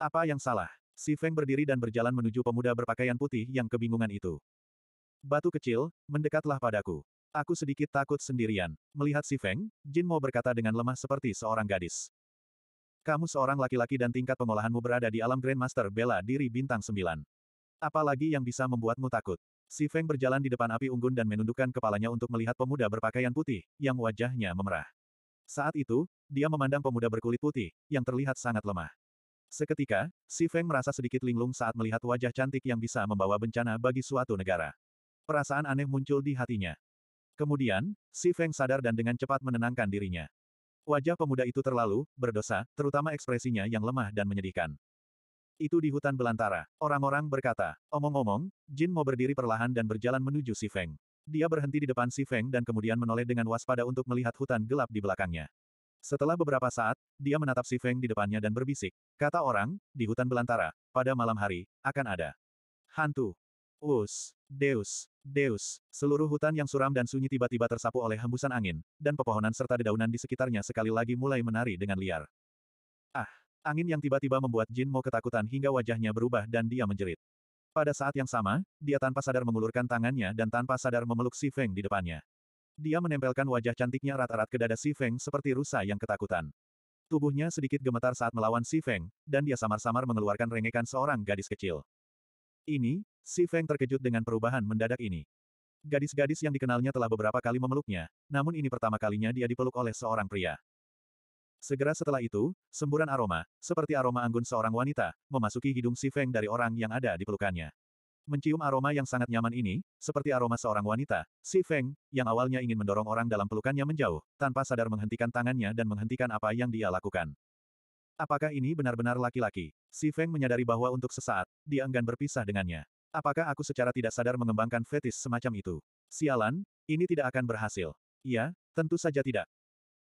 Apa yang salah? Si Feng berdiri dan berjalan menuju pemuda berpakaian putih yang kebingungan itu. Batu kecil, mendekatlah padaku. Aku sedikit takut sendirian. Melihat Si Feng, Jin Mo berkata dengan lemah seperti seorang gadis. Kamu seorang laki-laki dan tingkat pengolahanmu berada di alam Grandmaster bela diri bintang sembilan. Apalagi yang bisa membuatmu takut. Si Feng berjalan di depan api unggun dan menundukkan kepalanya untuk melihat pemuda berpakaian putih, yang wajahnya memerah. Saat itu, dia memandang pemuda berkulit putih, yang terlihat sangat lemah. Seketika, Si Feng merasa sedikit linglung saat melihat wajah cantik yang bisa membawa bencana bagi suatu negara. Perasaan aneh muncul di hatinya. Kemudian, Si Feng sadar dan dengan cepat menenangkan dirinya. Wajah pemuda itu terlalu berdosa, terutama ekspresinya yang lemah dan menyedihkan. Itu di hutan belantara. Orang-orang berkata, omong-omong, Jin mau berdiri perlahan dan berjalan menuju Si Feng. Dia berhenti di depan Si Feng dan kemudian menoleh dengan waspada untuk melihat hutan gelap di belakangnya. Setelah beberapa saat, dia menatap Si Feng di depannya dan berbisik, kata orang, di hutan belantara, pada malam hari, akan ada hantu. Us, Deus, Deus, seluruh hutan yang suram dan sunyi tiba-tiba tersapu oleh hembusan angin, dan pepohonan serta dedaunan di sekitarnya sekali lagi mulai menari dengan liar. Ah! Angin yang tiba-tiba membuat Jin Mo ketakutan hingga wajahnya berubah dan dia menjerit. Pada saat yang sama, dia tanpa sadar mengulurkan tangannya dan tanpa sadar memeluk Si Feng di depannya. Dia menempelkan wajah cantiknya rata rat ke dada Si Feng seperti rusa yang ketakutan. Tubuhnya sedikit gemetar saat melawan Si Feng, dan dia samar-samar mengeluarkan rengekan seorang gadis kecil. Ini, Si Feng terkejut dengan perubahan mendadak ini. Gadis-gadis yang dikenalnya telah beberapa kali memeluknya, namun ini pertama kalinya dia dipeluk oleh seorang pria. Segera setelah itu, semburan aroma, seperti aroma anggun seorang wanita, memasuki hidung si Feng dari orang yang ada di pelukannya. Mencium aroma yang sangat nyaman ini, seperti aroma seorang wanita, si Feng, yang awalnya ingin mendorong orang dalam pelukannya menjauh, tanpa sadar menghentikan tangannya dan menghentikan apa yang dia lakukan. Apakah ini benar-benar laki-laki? Si Feng menyadari bahwa untuk sesaat, dia enggan berpisah dengannya. Apakah aku secara tidak sadar mengembangkan fetis semacam itu? Sialan, ini tidak akan berhasil. Iya, tentu saja tidak.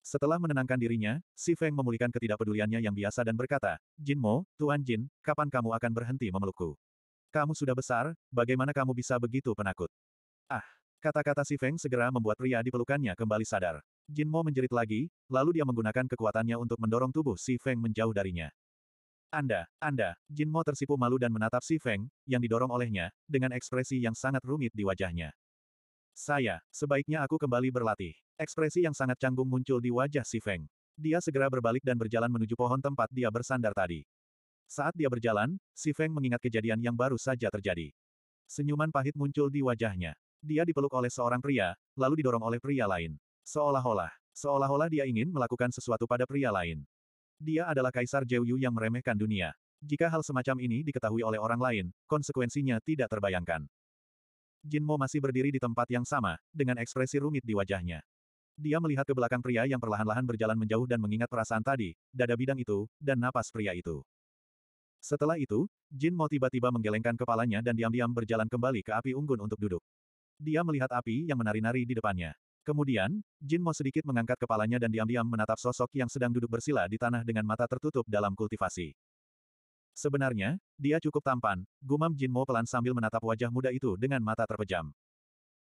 Setelah menenangkan dirinya, Si Feng memulihkan ketidakpeduliannya yang biasa dan berkata, Jin Mo, Tuan Jin, kapan kamu akan berhenti memelukku? Kamu sudah besar, bagaimana kamu bisa begitu penakut? Ah, kata-kata Si Feng segera membuat pria di pelukannya kembali sadar. Jin Mo menjerit lagi, lalu dia menggunakan kekuatannya untuk mendorong tubuh Si Feng menjauh darinya. Anda, Anda, Jin Mo tersipu malu dan menatap Si Feng, yang didorong olehnya, dengan ekspresi yang sangat rumit di wajahnya. Saya, sebaiknya aku kembali berlatih. Ekspresi yang sangat canggung muncul di wajah Si Feng. Dia segera berbalik dan berjalan menuju pohon tempat dia bersandar tadi. Saat dia berjalan, Si Feng mengingat kejadian yang baru saja terjadi. Senyuman pahit muncul di wajahnya. Dia dipeluk oleh seorang pria, lalu didorong oleh pria lain. Seolah-olah, seolah-olah dia ingin melakukan sesuatu pada pria lain. Dia adalah Kaisar Jeuyu yang meremehkan dunia. Jika hal semacam ini diketahui oleh orang lain, konsekuensinya tidak terbayangkan. Jinmo masih berdiri di tempat yang sama, dengan ekspresi rumit di wajahnya. Dia melihat ke belakang pria yang perlahan-lahan berjalan menjauh dan mengingat perasaan tadi, dada bidang itu, dan napas pria itu. Setelah itu, Jinmo tiba-tiba menggelengkan kepalanya dan diam-diam berjalan kembali ke api unggun untuk duduk. Dia melihat api yang menari-nari di depannya. Kemudian, Jinmo sedikit mengangkat kepalanya dan diam-diam menatap sosok yang sedang duduk bersila di tanah dengan mata tertutup dalam kultivasi. Sebenarnya, dia cukup tampan, gumam Jin Mo pelan sambil menatap wajah muda itu dengan mata terpejam.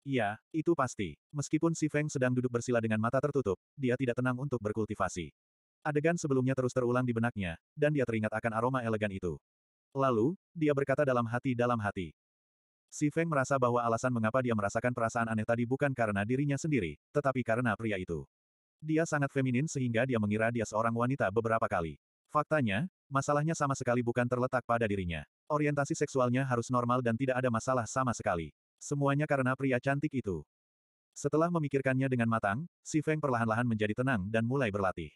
Iya, itu pasti. Meskipun si Feng sedang duduk bersila dengan mata tertutup, dia tidak tenang untuk berkultivasi. Adegan sebelumnya terus terulang di benaknya, dan dia teringat akan aroma elegan itu. Lalu, dia berkata dalam hati dalam hati. Si Feng merasa bahwa alasan mengapa dia merasakan perasaan aneh tadi bukan karena dirinya sendiri, tetapi karena pria itu. Dia sangat feminin sehingga dia mengira dia seorang wanita beberapa kali. Faktanya, masalahnya sama sekali bukan terletak pada dirinya. Orientasi seksualnya harus normal dan tidak ada masalah sama sekali. Semuanya karena pria cantik itu. Setelah memikirkannya dengan matang, Si Feng perlahan-lahan menjadi tenang dan mulai berlatih.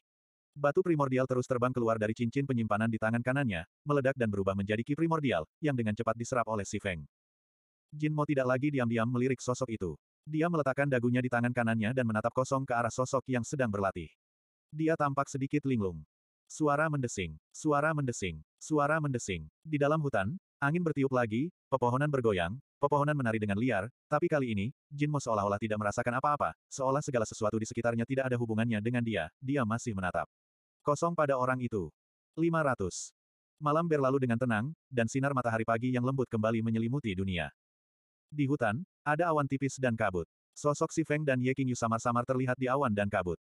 Batu primordial terus terbang keluar dari cincin penyimpanan di tangan kanannya, meledak dan berubah menjadi ki primordial, yang dengan cepat diserap oleh Si Feng. Jin Mo tidak lagi diam-diam melirik sosok itu. Dia meletakkan dagunya di tangan kanannya dan menatap kosong ke arah sosok yang sedang berlatih. Dia tampak sedikit linglung. Suara mendesing, suara mendesing, suara mendesing. Di dalam hutan, angin bertiup lagi, pepohonan bergoyang, pepohonan menari dengan liar, tapi kali ini, Jinmo seolah-olah tidak merasakan apa-apa, seolah segala sesuatu di sekitarnya tidak ada hubungannya dengan dia, dia masih menatap. Kosong pada orang itu. 500. Malam berlalu dengan tenang, dan sinar matahari pagi yang lembut kembali menyelimuti dunia. Di hutan, ada awan tipis dan kabut. Sosok Si Feng dan Ye Qingyu samar-samar terlihat di awan dan kabut.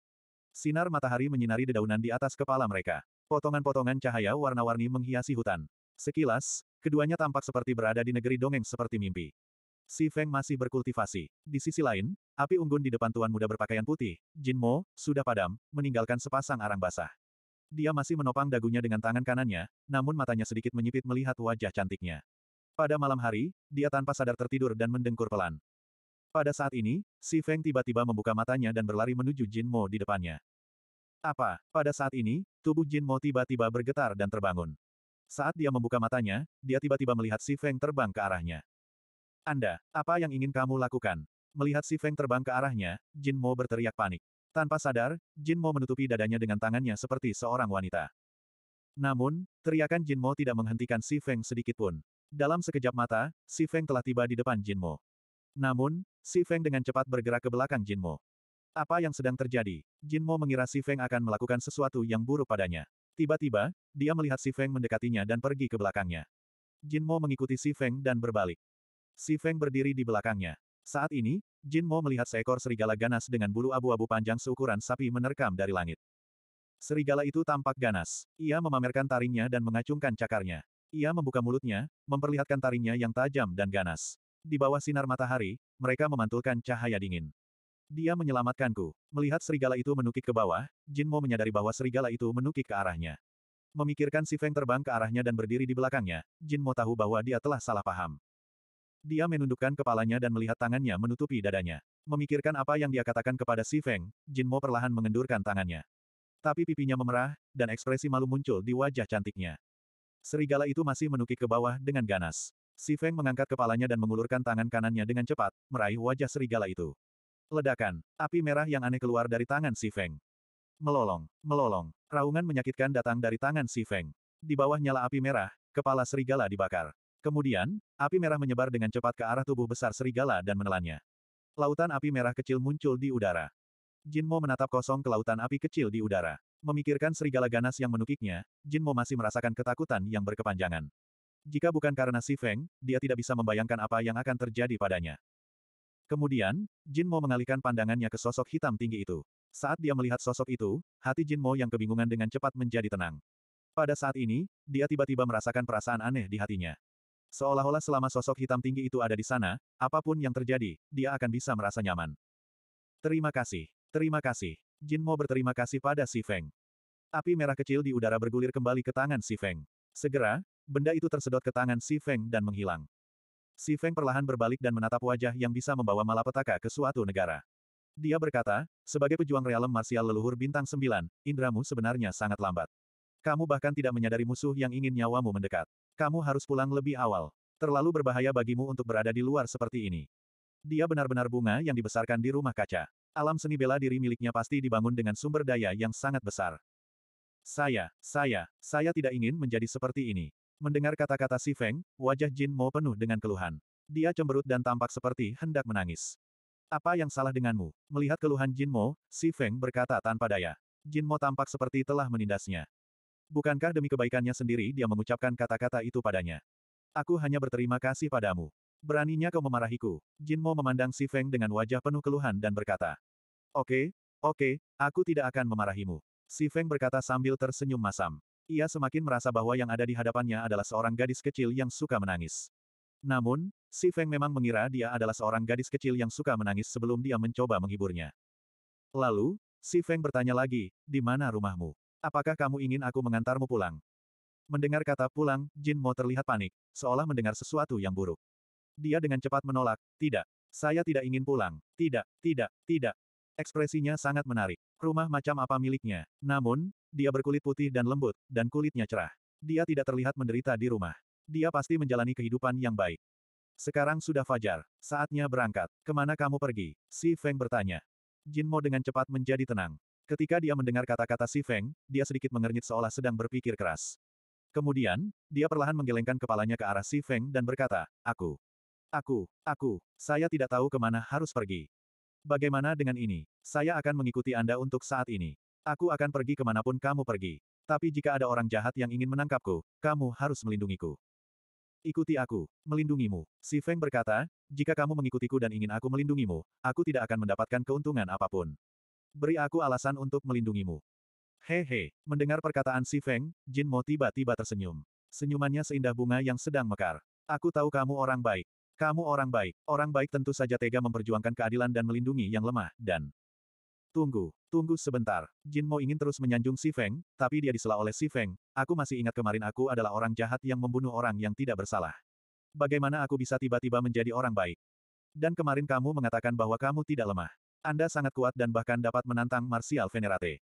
Sinar matahari menyinari dedaunan di atas kepala mereka. Potongan-potongan cahaya warna-warni menghiasi hutan. Sekilas, keduanya tampak seperti berada di negeri dongeng seperti mimpi. Si Feng masih berkultivasi. Di sisi lain, api unggun di depan tuan muda berpakaian putih, Jin Mo, sudah padam, meninggalkan sepasang arang basah. Dia masih menopang dagunya dengan tangan kanannya, namun matanya sedikit menyipit melihat wajah cantiknya. Pada malam hari, dia tanpa sadar tertidur dan mendengkur pelan. Pada saat ini, Si Feng tiba-tiba membuka matanya dan berlari menuju Jin Mo di depannya. Apa? Pada saat ini, tubuh Jin Mo tiba-tiba bergetar dan terbangun. Saat dia membuka matanya, dia tiba-tiba melihat Si Feng terbang ke arahnya. Anda, apa yang ingin kamu lakukan? Melihat Si Feng terbang ke arahnya, Jin Mo berteriak panik. Tanpa sadar, Jin Mo menutupi dadanya dengan tangannya seperti seorang wanita. Namun, teriakan Jin Mo tidak menghentikan Si Feng sedikitpun. Dalam sekejap mata, Si Feng telah tiba di depan Jin Mo. Namun, Si Feng dengan cepat bergerak ke belakang Jinmo. Apa yang sedang terjadi? Jinmo mengira Si Feng akan melakukan sesuatu yang buruk padanya. Tiba-tiba, dia melihat Si Feng mendekatinya dan pergi ke belakangnya. Jinmo mengikuti Si Feng dan berbalik. Si Feng berdiri di belakangnya. Saat ini, Jinmo melihat seekor serigala ganas dengan bulu abu-abu panjang seukuran sapi menerkam dari langit. Serigala itu tampak ganas. Ia memamerkan taringnya dan mengacungkan cakarnya. Ia membuka mulutnya, memperlihatkan taringnya yang tajam dan ganas. Di bawah sinar matahari, mereka memantulkan cahaya dingin. Dia menyelamatkanku. Melihat serigala itu menukik ke bawah, Jinmo menyadari bahwa serigala itu menukik ke arahnya. Memikirkan si Feng terbang ke arahnya dan berdiri di belakangnya, Jinmo tahu bahwa dia telah salah paham. Dia menundukkan kepalanya dan melihat tangannya menutupi dadanya. Memikirkan apa yang dia katakan kepada si Feng, Jinmo perlahan mengendurkan tangannya. Tapi pipinya memerah, dan ekspresi malu muncul di wajah cantiknya. Serigala itu masih menukik ke bawah dengan ganas. Si Feng mengangkat kepalanya dan mengulurkan tangan kanannya dengan cepat, meraih wajah serigala itu. Ledakan, api merah yang aneh keluar dari tangan Si Feng. Melolong, melolong, raungan menyakitkan datang dari tangan Si Feng. Di bawah nyala api merah, kepala serigala dibakar. Kemudian, api merah menyebar dengan cepat ke arah tubuh besar serigala dan menelannya. Lautan api merah kecil muncul di udara. Jinmo menatap kosong ke lautan api kecil di udara. Memikirkan serigala ganas yang menukiknya, Jinmo masih merasakan ketakutan yang berkepanjangan. Jika bukan karena si Feng, dia tidak bisa membayangkan apa yang akan terjadi padanya. Kemudian, Jin Mo mengalihkan pandangannya ke sosok hitam tinggi itu. Saat dia melihat sosok itu, hati Jin Mo yang kebingungan dengan cepat menjadi tenang. Pada saat ini, dia tiba-tiba merasakan perasaan aneh di hatinya. Seolah-olah selama sosok hitam tinggi itu ada di sana, apapun yang terjadi, dia akan bisa merasa nyaman. Terima kasih, terima kasih. Jin Mo berterima kasih pada Si Feng. Api merah kecil di udara bergulir kembali ke tangan Si Feng. Segera, benda itu tersedot ke tangan Si Feng dan menghilang. Si Feng perlahan berbalik dan menatap wajah yang bisa membawa malapetaka ke suatu negara. Dia berkata, sebagai pejuang realem marsial leluhur bintang sembilan, indramu sebenarnya sangat lambat. Kamu bahkan tidak menyadari musuh yang ingin nyawamu mendekat. Kamu harus pulang lebih awal. Terlalu berbahaya bagimu untuk berada di luar seperti ini. Dia benar-benar bunga yang dibesarkan di rumah kaca. Alam seni bela diri miliknya pasti dibangun dengan sumber daya yang sangat besar. Saya, saya, saya tidak ingin menjadi seperti ini. Mendengar kata-kata si Feng, wajah Jin Mo penuh dengan keluhan. Dia cemberut dan tampak seperti hendak menangis. Apa yang salah denganmu? Melihat keluhan Jin Mo, si Feng berkata tanpa daya. Jin Mo tampak seperti telah menindasnya. Bukankah demi kebaikannya sendiri dia mengucapkan kata-kata itu padanya? Aku hanya berterima kasih padamu. Beraninya kau memarahiku. Jin Mo memandang si Feng dengan wajah penuh keluhan dan berkata. Oke, okay, oke, okay, aku tidak akan memarahimu. Si Feng berkata sambil tersenyum masam. Ia semakin merasa bahwa yang ada di hadapannya adalah seorang gadis kecil yang suka menangis. Namun, Si Feng memang mengira dia adalah seorang gadis kecil yang suka menangis sebelum dia mencoba menghiburnya. Lalu, Si Feng bertanya lagi, di mana rumahmu? Apakah kamu ingin aku mengantarmu pulang? Mendengar kata pulang, Jin Mo terlihat panik, seolah mendengar sesuatu yang buruk. Dia dengan cepat menolak, tidak, saya tidak ingin pulang, tidak, tidak, tidak, Ekspresinya sangat menarik. Rumah macam apa miliknya? Namun, dia berkulit putih dan lembut, dan kulitnya cerah. Dia tidak terlihat menderita di rumah. Dia pasti menjalani kehidupan yang baik. Sekarang sudah fajar, saatnya berangkat. Kemana kamu pergi? Si Feng bertanya. Jin Mo dengan cepat menjadi tenang. Ketika dia mendengar kata-kata Si Feng, dia sedikit mengernyit seolah sedang berpikir keras. Kemudian, dia perlahan menggelengkan kepalanya ke arah Si Feng dan berkata, Aku. Aku, aku, saya tidak tahu kemana harus pergi. Bagaimana dengan ini? Saya akan mengikuti Anda untuk saat ini. Aku akan pergi kemanapun kamu pergi. Tapi jika ada orang jahat yang ingin menangkapku, kamu harus melindungiku. Ikuti aku, melindungimu. Si Feng berkata, jika kamu mengikutiku dan ingin aku melindungimu, aku tidak akan mendapatkan keuntungan apapun. Beri aku alasan untuk melindungimu. Hehe, mendengar perkataan si Feng, Jin Mo tiba-tiba tersenyum. Senyumannya seindah bunga yang sedang mekar. Aku tahu kamu orang baik. Kamu orang baik. Orang baik tentu saja tega memperjuangkan keadilan dan melindungi yang lemah, dan... Tunggu, tunggu sebentar. Jin Mo ingin terus menyanjung Si Feng, tapi dia disela oleh Si Feng. Aku masih ingat kemarin aku adalah orang jahat yang membunuh orang yang tidak bersalah. Bagaimana aku bisa tiba-tiba menjadi orang baik? Dan kemarin kamu mengatakan bahwa kamu tidak lemah. Anda sangat kuat dan bahkan dapat menantang Martial Venerate.